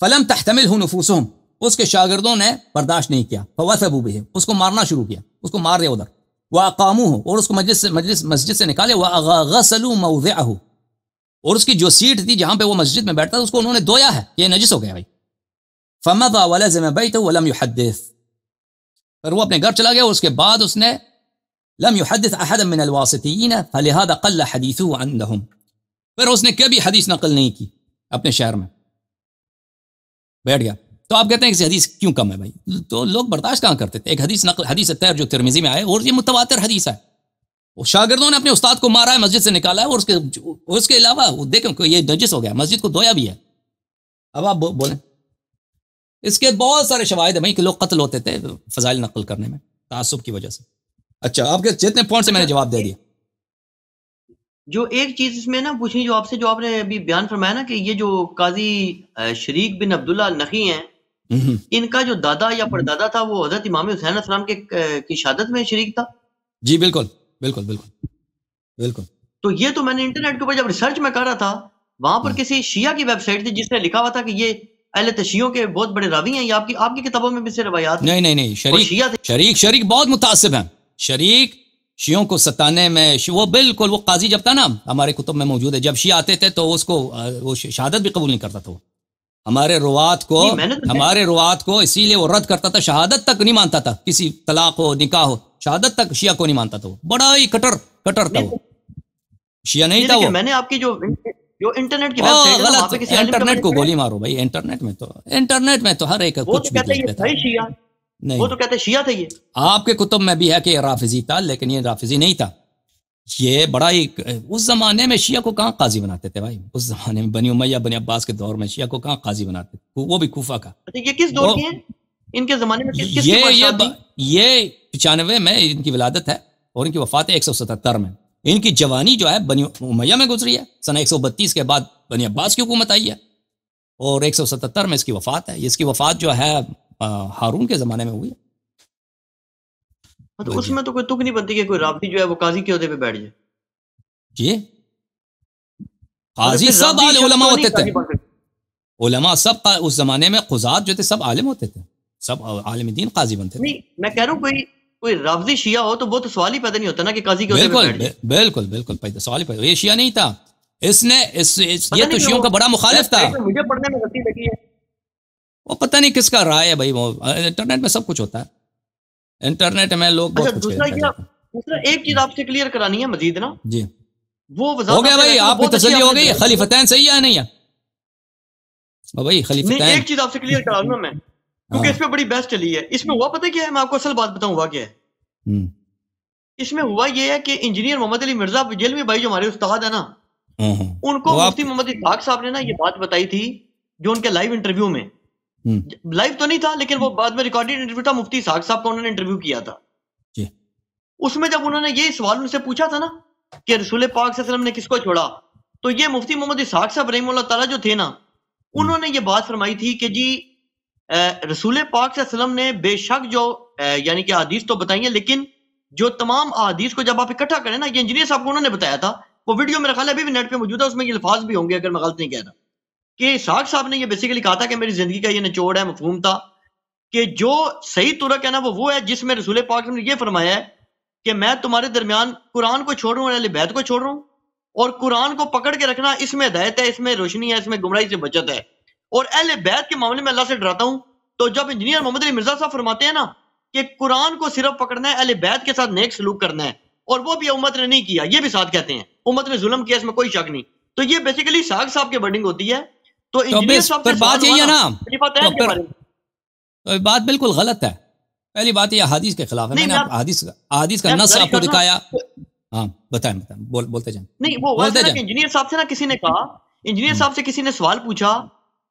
فلم تحتمل ہوں اس کے شاگردوں نے برداشت نہیں کیا فوا ابو بھی اس کو مارنا شروع کیا اس کو مار دیا ادھر وہ قامو ہو اور اس کو مسجد مسجد سے نکالے وہ اور اس کی جو سیٹ تھی جہاں پہ وہ مسجد میں بیٹھتا تھا اس کو انہوں نے دویا ہے یہ نجس ہو گیا بھائی فمبا وال میں بیٹھتا وہ لمحیث پر وہ اپنے گھر چلا گیا اور اس کے بعد اس نے لم احد من الواسطین اس نے کبھی حدیث نقل نہیں کی اپنے شہر میں بیٹھ گیا تو آپ کہتے ہیں کہ حدیث کیوں کم ہے بھائی تو لوگ برداشت کہاں کرتے تھے ایک حدیث نقل حدیث تیر جو ترمیزی میں آئے اور یہ متواتر حدیث ہے وہ شاگردوں نے اپنے استاد کو مارا ہے مسجد سے نکالا ہے اور اس کے اس کے علاوہ دیکھیں کہ یہ نجس ہو گیا مسجد کو دویا بھی ہے اب آپ بولیں اس کے بہت سارے شواہد ہیں بھائی کہ لوگ قتل ہوتے تھے فضائل نقل کرنے میں تعصب کی وجہ سے اچھا آپ کے جتنے پوائنٹ سے میں نے جواب دے دیا جو ایک چیز اس میں نا پوچھنی جو آپ سے جو آپ نے ابھی بیان فرمایا نا کہ یہ جو قاضی شریک بن عبداللہ نقی ہیں ان کا جو دادا یا پردادا تھا وہ حضرت امام حسین السلام کے کی شہادت میں شریک تھا جی بالکل بالکل بالکل بالکل تو یہ تو میں نے انٹرنیٹ کے اوپر جب ریسرچ میں کر رہا تھا وہاں پر کسی شیعہ کی ویب سائٹ تھی جس نے لکھا ہوا تھا کہ یہ اہل تشیعوں کے بہت بڑے راوی ہیں یہ آپ کی آپ کی کتابوں میں بھی سے روایات نہیں نہیں نہیں شریک شریک شریک بہت متاثر ہیں شریک شیعوں کو ستانے میں وہ بالکل وہ قاضی جب تھا نا ہمارے کتب میں موجود ہے جب شیعہ آتے تھے تو اس کو وہ شہادت بھی قبول نہیں کرتا تھا وہ ہمارے روات کو ہمارے روات کو اسی لیے وہ رد کرتا تھا شہادت تک نہیں مانتا تھا کسی طلاق ہو نکاح ہو شہادت تک شیعہ کو نہیں مانتا تھا وہ بڑا ہی کٹر کٹر تھا شیعہ نہیں تھا وہ میں نے آپ کی جو انٹرنیٹ ہاں، انٹرنیٹ کو گولی مارو بھائی انٹرنیٹ میں تو انٹرنیٹ میں تو ہر ایک کچھ بھی نہیں وہ تو کہتے شیعہ تھے یہ آپ کے کتب میں بھی ہے کہ یہ رافضی تھا لیکن یہ رافضی نہیں تھا یہ بڑا ہی اس زمانے میں شیعہ کو کہاں قاضی بناتے تھے بھائی اس زمانے میں بنی امیہ بنی عباس کے دور میں شیعہ کو کہاں قاضی بناتے تھے وہ بھی کوفہ کا اچھا، یہ کس دور ان کے زمانے میں یہ پچانوے میں ان کی ولادت ہے اور ان کی وفات ہے ایک سو ستتر میں ان کی جوانی جو ہے بنی امیہ میں گزری ہے سن ایک سو بتیس کے بعد بنی عباس کی حکومت آئی ہے اور ایک سو ستتر میں اس کی وفات ہے اس کی وفات جو ہے ہارون کے زمانے میں ہوئی ہے اس میں تو کوئی تک نہیں بنتی کہ کوئی رابطی جو ہے وہ قاضی کے عہدے پہ بیٹھ جائے جی سب علماء ہوتے تھے علماء سب اس زمانے میں قضات جو تھے سب عالم ہوتے تھے سب عالم دین قاضی بنتے تھے میں کہہ رہا ہوں کوئی کوئی رافضی شیعہ ہو تو وہ تو سوال ہی پیدا نہیں ہوتا نا کہ قاضی کے بالکل بالکل بالکل سوال ہی پیدا یہ شیعہ نہیں تھا اس نے یہ تو شیعوں کا بڑا مخالف تھا مجھے پڑھنے میں غلطی لگی ہے وہ پتہ نہیں کس کا رائے ہے بھائی وہ انٹرنیٹ میں سب کچھ ہوتا ہے انٹرنیٹ میں لوگ بہت اچھا، اچھے ایک چیز آپ سے کلیئر کرانی ہے مزید نا جی وہ ہو گیا بھائی آپ کی تسلی ہو گئی خلیفتین صحیح ہے نہیں ہے بھائی خلیفتین ایک چیز آپ سے کلیئر کرا لوں میں کیونکہ ہاں۔ اس پہ بڑی بیسٹ چلی ہے اس میں ہوا پتہ کیا ہے میں آپ کو اصل بات بتاؤں ہوا کیا ہے اس میں ہوا یہ ہے کہ انجینئر محمد علی مرزا جیلوی بھائی جو ہمارے استاد ہیں نا ہاں، ہاں۔ ان کو مفتی محمد اسحاق صاحب نے نا یہ بات بتائی تھی جو ان کے لائیو انٹرویو میں لائف تو نہیں تھا لیکن وہ بعد میں ریکارڈیڈ انٹرویو تھا مفتی ساگ صاحب کو انٹرویو کیا تھا جی۔ اس میں جب انہوں نے یہی سوال ان سے پوچھا تھا نا کہ رسول پاک صلی اللہ علیہ وسلم نے کس کو چھوڑا تو یہ مفتی محمد ساگ صاحب رحم اللہ تعالیٰ جو تھے نا انہوں نے یہ بات فرمائی تھی کہ جی رسول پاک صلی اللہ علیہ وسلم نے بے شک جو یعنی کہ حدیث تو بتائی ہیں لیکن جو تمام حدیث کو جب آپ اکٹھا کریں نا یہ انجینئر صاحب کو انہوں نے بتایا تھا وہ ویڈیو میرا خیال ابھی بھی نیٹ پہ موجود ہے اس میں یہ الفاظ بھی ہوں گے اگر میں غلط نہیں کہہ رہا کہ ساخ صاحب نے یہ بیسیکلی کہا تھا کہ میری زندگی کا یہ نچوڑ ہے مفہوم تھا کہ جو صحیح ترک ہے نا وہ ہے جس میں رسول پاک نے یہ فرمایا ہے کہ میں تمہارے درمیان قرآن کو چھوڑ ہوں اور بیت کو چھوڑ ہوں اور قرآن کو پکڑ کے رکھنا اس میں دائت ہے اس میں روشنی ہے اس میں گمراہی بچت ہے اور بیت کے معاملے میں اللہ سے ڈراتا ہوں تو جب انجینئر محمد علی مرزا صاحب فرماتے ہیں نا کہ قرآن کو صرف پکڑنا ہے اہل بیت کے ساتھ نیک سلوک کرنا ہے اور وہ بھی امت نے نہیں کیا یہ بھی ساتھ کہتے ہیں امت نے ظلم کیا اس میں کوئی شک نہیں تو یہ بیسیکلی ساگ صاحب کی برڈنگ ہوتی ہے تو بات یہی ہے نا بات بالکل غلط ہے پہلی بات یہ حادیث کے خلاف ہے میں نے حدیث حدیث کا نص آپ کو دکھایا ہاں بتائیں بتائیں بولتے جائیں نہیں وہ بولتے جائیں انجینئر صاحب سے نا کسی نے ہاں۔ کہا انجینئر صاحب سے کسی نے سوال پوچھا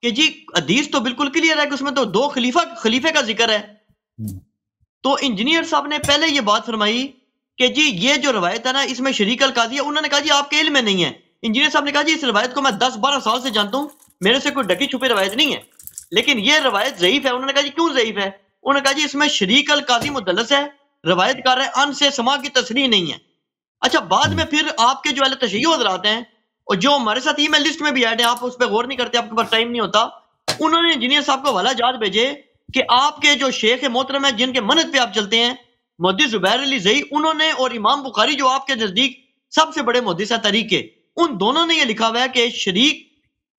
کہ جی حدیث تو بالکل کلیئر ہے کہ اس میں تو دو خلیفہ خلیفے کا ذکر ہے ہاں۔ تو انجینئر صاحب نے پہلے یہ بات فرمائی کہ جی یہ جو روایت ہے نا اس میں شریک القاضی ہے انہوں نے کہا جی آپ کے علم میں نہیں ہے انجینئر صاحب نے کہا جی اس روایت کو میں دس بارہ سال سے جانتا ہوں میرے سے کوئی ڈکی چھپی روایت نہیں ہے لیکن یہ روایت ضعیف ہے انہوں نے کہا جی کیوں ضعیف ہے انہوں نے کہا جی اس میں شریک القاضی مدلس ہے روایت کار ہے ان سے سما کی تصریح نہیں ہے اچھا بعد میں پھر آپ کے جو تشیع حضرات ہیں اور جو ہمارے ساتھ میل لسٹ میں بھی ایڈ ہیں آپ اس پہ غور نہیں کرتے آپ کے پاس ٹائم نہیں ہوتا انہوں نے انجینئر صاحب کو والا جات بھیجے کہ آپ کے جو شیخ محترم ہیں جن کے منت پہ آپ چلتے ہیں مودی زبیر علی زئی انہوں نے اور امام بخاری جو آپ کے نزدیک سب سے بڑے مدث طریقے ان دونوں نے یہ لکھا ہوا ہے کہ شریک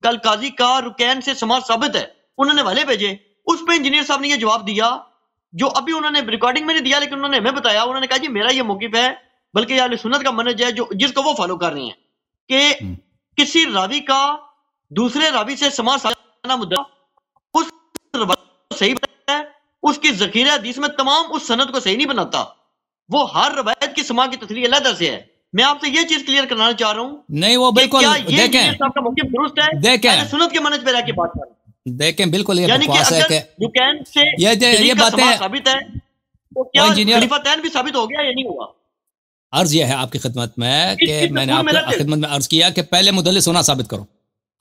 کل قاضی کا رکین سے سما ثابت ہے انہوں نے والے بھیجے اس پہ انجینئر صاحب نے یہ جواب دیا جو ابھی انہوں نے ریکارڈنگ میں نہیں دیا لیکن انہوں نے ہمیں بتایا انہوں نے کہا جی میرا یہ موقف ہے بلکہ یہ سنت کا منج ہے جو جس کو وہ فالو کر رہے ہیں کہ کسی راوی کا دوسرے راوی سے سما سانا مدعا اس روایت صحیح ہے اس کی ذخیرہ حدیث میں تمام اس سنت کو صحیح نہیں بناتا وہ ہر روایت کی سما کی تصریح علیحدہ سے ہے میں آپ سے یہ چیز کلیئر کرنا چاہ رہا ہوں نہیں وہ بالکل دیکھیں دیکھیں سنت کے منج پہ رہ کے بات کر دیکھیں بالکل یہ یعنی بکواس ہے کہ یو کین سے یہ باتیں ثابت ہے تو کیا خلیفہ تین بھی ثابت ہو گیا یا نہیں ہوا عرض یہ ہے آپ کی خدمت میں کہ میں نے آپ کی خدمت میں عرض کیا کہ پہلے مدلس ہونا ثابت کرو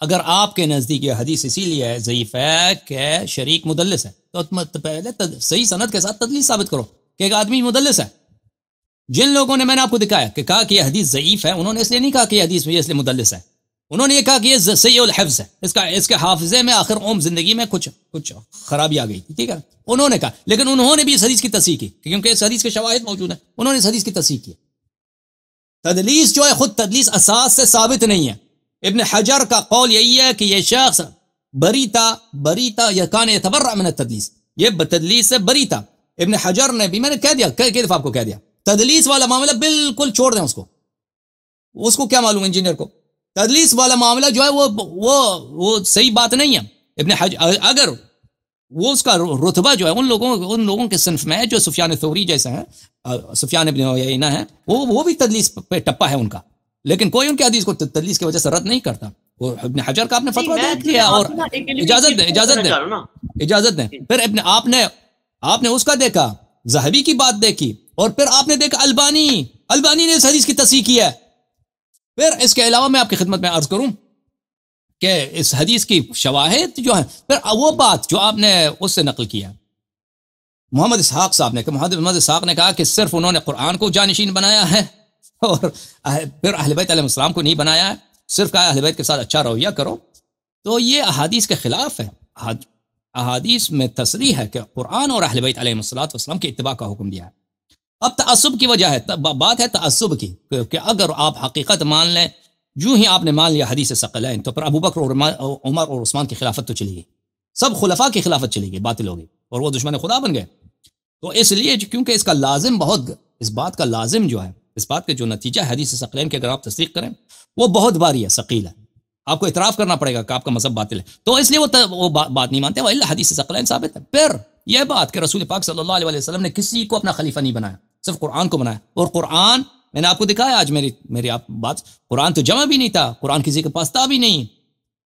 اگر آپ کے نزدیک یہ حدیث اسی لیے ہے ضعیف ہے کہ شریک مدلس ہے تو پہلے صحیح صنعت کے ساتھ تدلیس ثابت کرو کہ ایک آدمی مدلس ہے جن لوگوں نے میں نے آپ کو دکھایا کہ کہا کہ یہ حدیث ضعیف ہے انہوں نے اس لیے نہیں کہا کہ یہ حدیث یہ اس لیے مدلس ہے انہوں نے یہ کہا کہ یہ سی الحفظ ہے اس کا اس کے حافظے میں آخر اوم زندگی میں کچھ کچھ خرابی آ گئی تھی ٹھیک ہے انہوں نے کہا لیکن انہوں نے بھی اس حدیث کی تصحیح کی کیونکہ اس حدیث کے شواہد موجود ہیں انہوں نے اس حدیث کی تصحیح کی تدلیس جو ہے خود تدلیس اساس سے ثابت نہیں ہے ابن حجر کا قول یہی ہے کہ یہ شخص بریتا تھا بریتا یقان تدلیس یہ بتدلیس سے بری تھا ابن حجر نے بھی میں نے کہہ دیا کئی دفعہ آپ کو کہہ دیا تدلیس والا معاملہ بالکل چھوڑ دیں اس کو اس کو کیا معلوم انجینئر کو تدلیس والا معاملہ جو ہے وہ, وہ, وہ صحیح بات نہیں ہے ابن حج اگر وہ اس کا رتبہ جو ہے ان لوگوں ان لوگوں کے صنف میں جو سفیان ثوری جیسے ہیں سفیان ابن عینہ ہیں وہ وہ بھی تدلیس پہ ٹپا ہے ان کا لیکن کوئی ان کے حدیث کو تدلیس کی وجہ سے رد نہیں کرتا وہ ابن حجر کا آپ نے جی، فتویٰ دیکھ لیا اور اجازت دیں جی، اجازت دیں اجازت جی۔ دیں پھر ابن آپ نے آپ نے اس کا دیکھا زہبی کی بات دیکھی اور پھر آپ نے دیکھا البانی البانی نے اس حدیث کی تصحیح کی ہے پھر اس کے علاوہ میں آپ کی خدمت میں عرض کروں کہ اس حدیث کی شواہد جو ہے پھر وہ بات جو آپ نے اس سے نقل کیا محمد اسحاق صاحب نے کہا محمد محمد اسحاق نے کہا کہ صرف انہوں نے قرآن کو جانشین بنایا ہے اور پھر اہل بیت علیہ السلام کو نہیں بنایا ہے صرف کہا اہل بیت کے ساتھ اچھا رویہ کرو تو یہ احادیث کے خلاف ہے احادیث میں تصریح ہے کہ قرآن اور اہل بیت علیہ السلاۃ وسلم کے اتباع کا حکم دیا ہے اب تعصب کی وجہ ہے بات ہے تعصب کی کہ اگر آپ حقیقت مان لیں جو ہی آپ نے مان لیا حدیث ثقلین تو پر بکر اور عمر اور عثمان کی خلافت تو چلی گئی سب خلفاء کی خلافت چلی گئی باطل ہو گئی اور وہ دشمن خدا بن گئے تو اس لیے کیونکہ اس کا لازم بہت اس بات کا لازم جو ہے اس بات کے جو نتیجہ حدیث ثقلین کے اگر آپ تصدیق کریں وہ بہت باری ہے ثقیل ہے آپ کو اعتراف کرنا پڑے گا کہ آپ کا مذہب باطل ہے تو اس لیے وہ وہ بات نہیں مانتے وہ اللہ حدیث سے ثابت ہے پھر یہ بات کہ رسول پاک صلی اللہ علیہ وسلم نے کسی کو اپنا خلیفہ نہیں بنایا صرف قرآن کو بنایا اور قرآن میں نے آپ کو دکھایا آج میری میری آپ بات قرآن تو جمع بھی نہیں تھا قرآن کسی کے پاس تھا بھی نہیں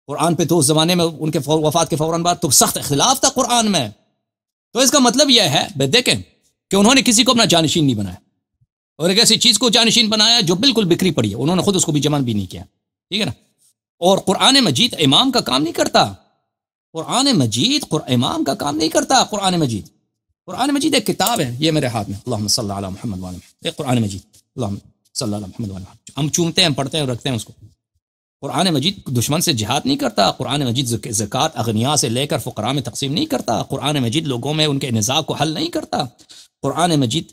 قرآن پہ تو اس زمانے میں ان کے وفات کے فوراً بعد تو سخت اختلاف تھا قرآن میں تو اس کا مطلب یہ ہے بھائی دیکھیں کہ انہوں نے کسی کو اپنا جانشین نہیں بنایا اور ایک ایسی چیز کو جانشین بنایا جو بالکل بکری پڑی ہے انہوں نے خود اس کو بھی جمع بھی نہیں کیا ٹھیک ہے نا اور قرآن مجید امام کا کام نہیں کرتا قرآن مجید امام کا کام نہیں کرتا قرآن مجید قرآن مجید ایک کتاب ہے یہ میرے ہاتھ میں اللہ صلی اللہ علیہ محمد ایک قرآن مجید اللہ صلی اللہ علیہ محمد وعلم ہم چومتے ہیں پڑھتے ہیں اور رکھتے ہیں اس کو قرآن مجید دشمن سے جہاد نہیں کرتا قرآن مجید زکوٰۃ اغنیا سے لے کر فقرا میں تقسیم نہیں کرتا قرآن مجید لوگوں میں ان کے نظام کو حل نہیں کرتا قرآن مجید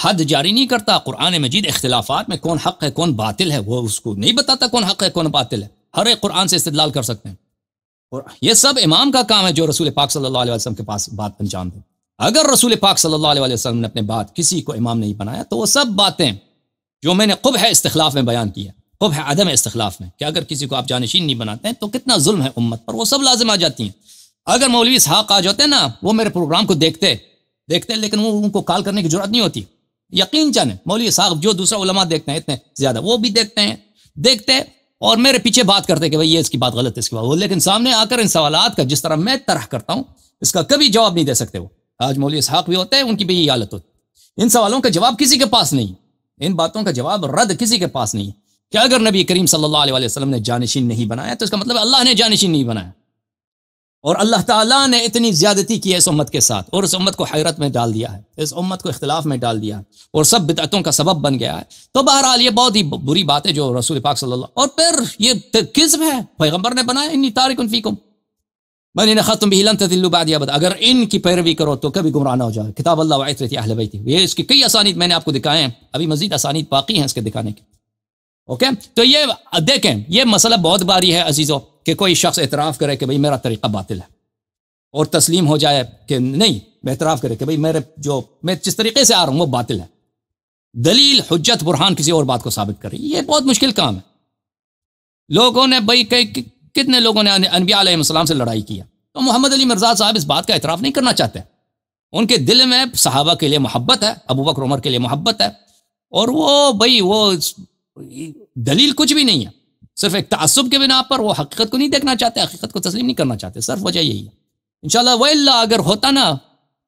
حد جاری نہیں کرتا قرآن مجید اختلافات میں کون حق ہے کون باطل ہے وہ اس کو نہیں بتاتا کون حق ہے کون باطل ہے ہر ایک قرآن سے استدلال کر سکتے ہیں اور یہ سب امام کا کام ہے جو رسول پاک صلی اللہ علیہ وسلم کے پاس بات انجام دے اگر رسول پاک صلی اللہ علیہ وسلم نے اپنے بات کسی کو امام نہیں بنایا تو وہ سب باتیں جو میں نے قب ہے استخلاف میں بیان کی ہے خوب ہے عدم استخلاف میں کہ اگر کسی کو آپ جانشین نہیں بناتے ہیں تو کتنا ظلم ہے امت پر وہ سب لازم آ جاتی ہیں اگر مولوی صحاق آ جاتے ہیں نا وہ میرے پروگرام کو دیکھتے دیکھتے لیکن وہ ان کو کال کرنے کی ضرورت نہیں ہوتی یقین جانے مولوی صاحب جو دوسرا علماء دیکھتے ہیں اتنے زیادہ وہ بھی دیکھتے ہیں دیکھتے اور میرے پیچھے بات کرتے کہ بھائی یہ اس کی بات غلط ہے اس کی بات وہ لیکن سامنے آ کر ان سوالات کا جس طرح میں طرح کرتا ہوں اس کا کبھی جواب نہیں دے سکتے وہ آج مولوی صاحب بھی ہوتے ہیں ان کی بھی یہ حالت ہوتی ان سوالوں کا جواب کسی کے پاس نہیں ان باتوں کا جواب رد کسی کے پاس نہیں کہ اگر نبی کریم صلی اللہ علیہ وسلم نے جانشین نہیں بنایا تو اس کا مطلب اللہ نے جانشین نہیں بنایا اور اللہ تعالیٰ نے اتنی زیادتی کی ہے اس امت کے ساتھ اور اس امت کو حیرت میں ڈال دیا ہے اس امت کو اختلاف میں ڈال دیا ہے اور سب بدعتوں کا سبب بن گیا ہے تو بہرحال یہ بہت ہی بری بات ہے جو رسول پاک صلی اللہ اور پھر یہ کس ہے پیغمبر نے بنایا انی تارک فیکم من بننا ختم بھی بعد اگر ان کی پیروی کرو تو کبھی گمراہ نہ ہو جائے کتاب اللہ وعیت اہل یہ اس کی کئی آسانیت میں نے آپ کو دکھائے ہیں ابھی مزید آسانیت باقی ہیں اس کے دکھانے کے اوکے تو یہ دیکھیں یہ مسئلہ بہت باری ہے عزیزوں کہ کوئی شخص اعتراف کرے کہ بھئی میرا طریقہ باطل ہے اور تسلیم ہو جائے کہ نہیں میں اعتراف کرے کہ بھئی میرے جو میں جس طریقے سے آ رہا ہوں وہ باطل ہے دلیل حجت برحان کسی اور بات کو ثابت کرے یہ بہت مشکل کام ہے لوگوں نے بھئی کہ کتنے لوگوں نے انبیاء علیہ السلام سے لڑائی کیا تو محمد علی مرزا صاحب اس بات کا اعتراف نہیں کرنا چاہتے ان کے دل میں صحابہ کے لیے محبت ہے ابو بکر عمر کے لیے محبت ہے اور وہ بھائی وہ دلیل کچھ بھی نہیں ہے صرف ایک تعصب کے بنا پر وہ حقیقت کو نہیں دیکھنا چاہتے حقیقت کو تسلیم نہیں کرنا چاہتے صرف وجہ یہی ہے ان شاء اللہ اللہ اگر ہوتا نا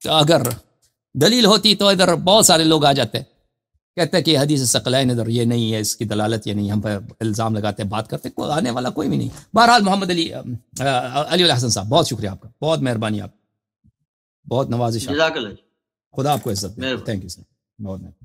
تو اگر دلیل ہوتی تو ادھر بہت سارے لوگ آ جاتے کہتے ہیں کہ حدیث ثقلین ادھر یہ نہیں ہے اس کی دلالت یہ نہیں ہم پر الزام لگاتے ہیں بات کرتے کوئی آنے والا کوئی بھی نہیں بہرحال محمد علی علی الحسن صاحب بہت شکریہ آپ کا بہت مہربانی آپ بہت نوازش خدا آپ کو عزت تھینک یو سر بہت مہربانی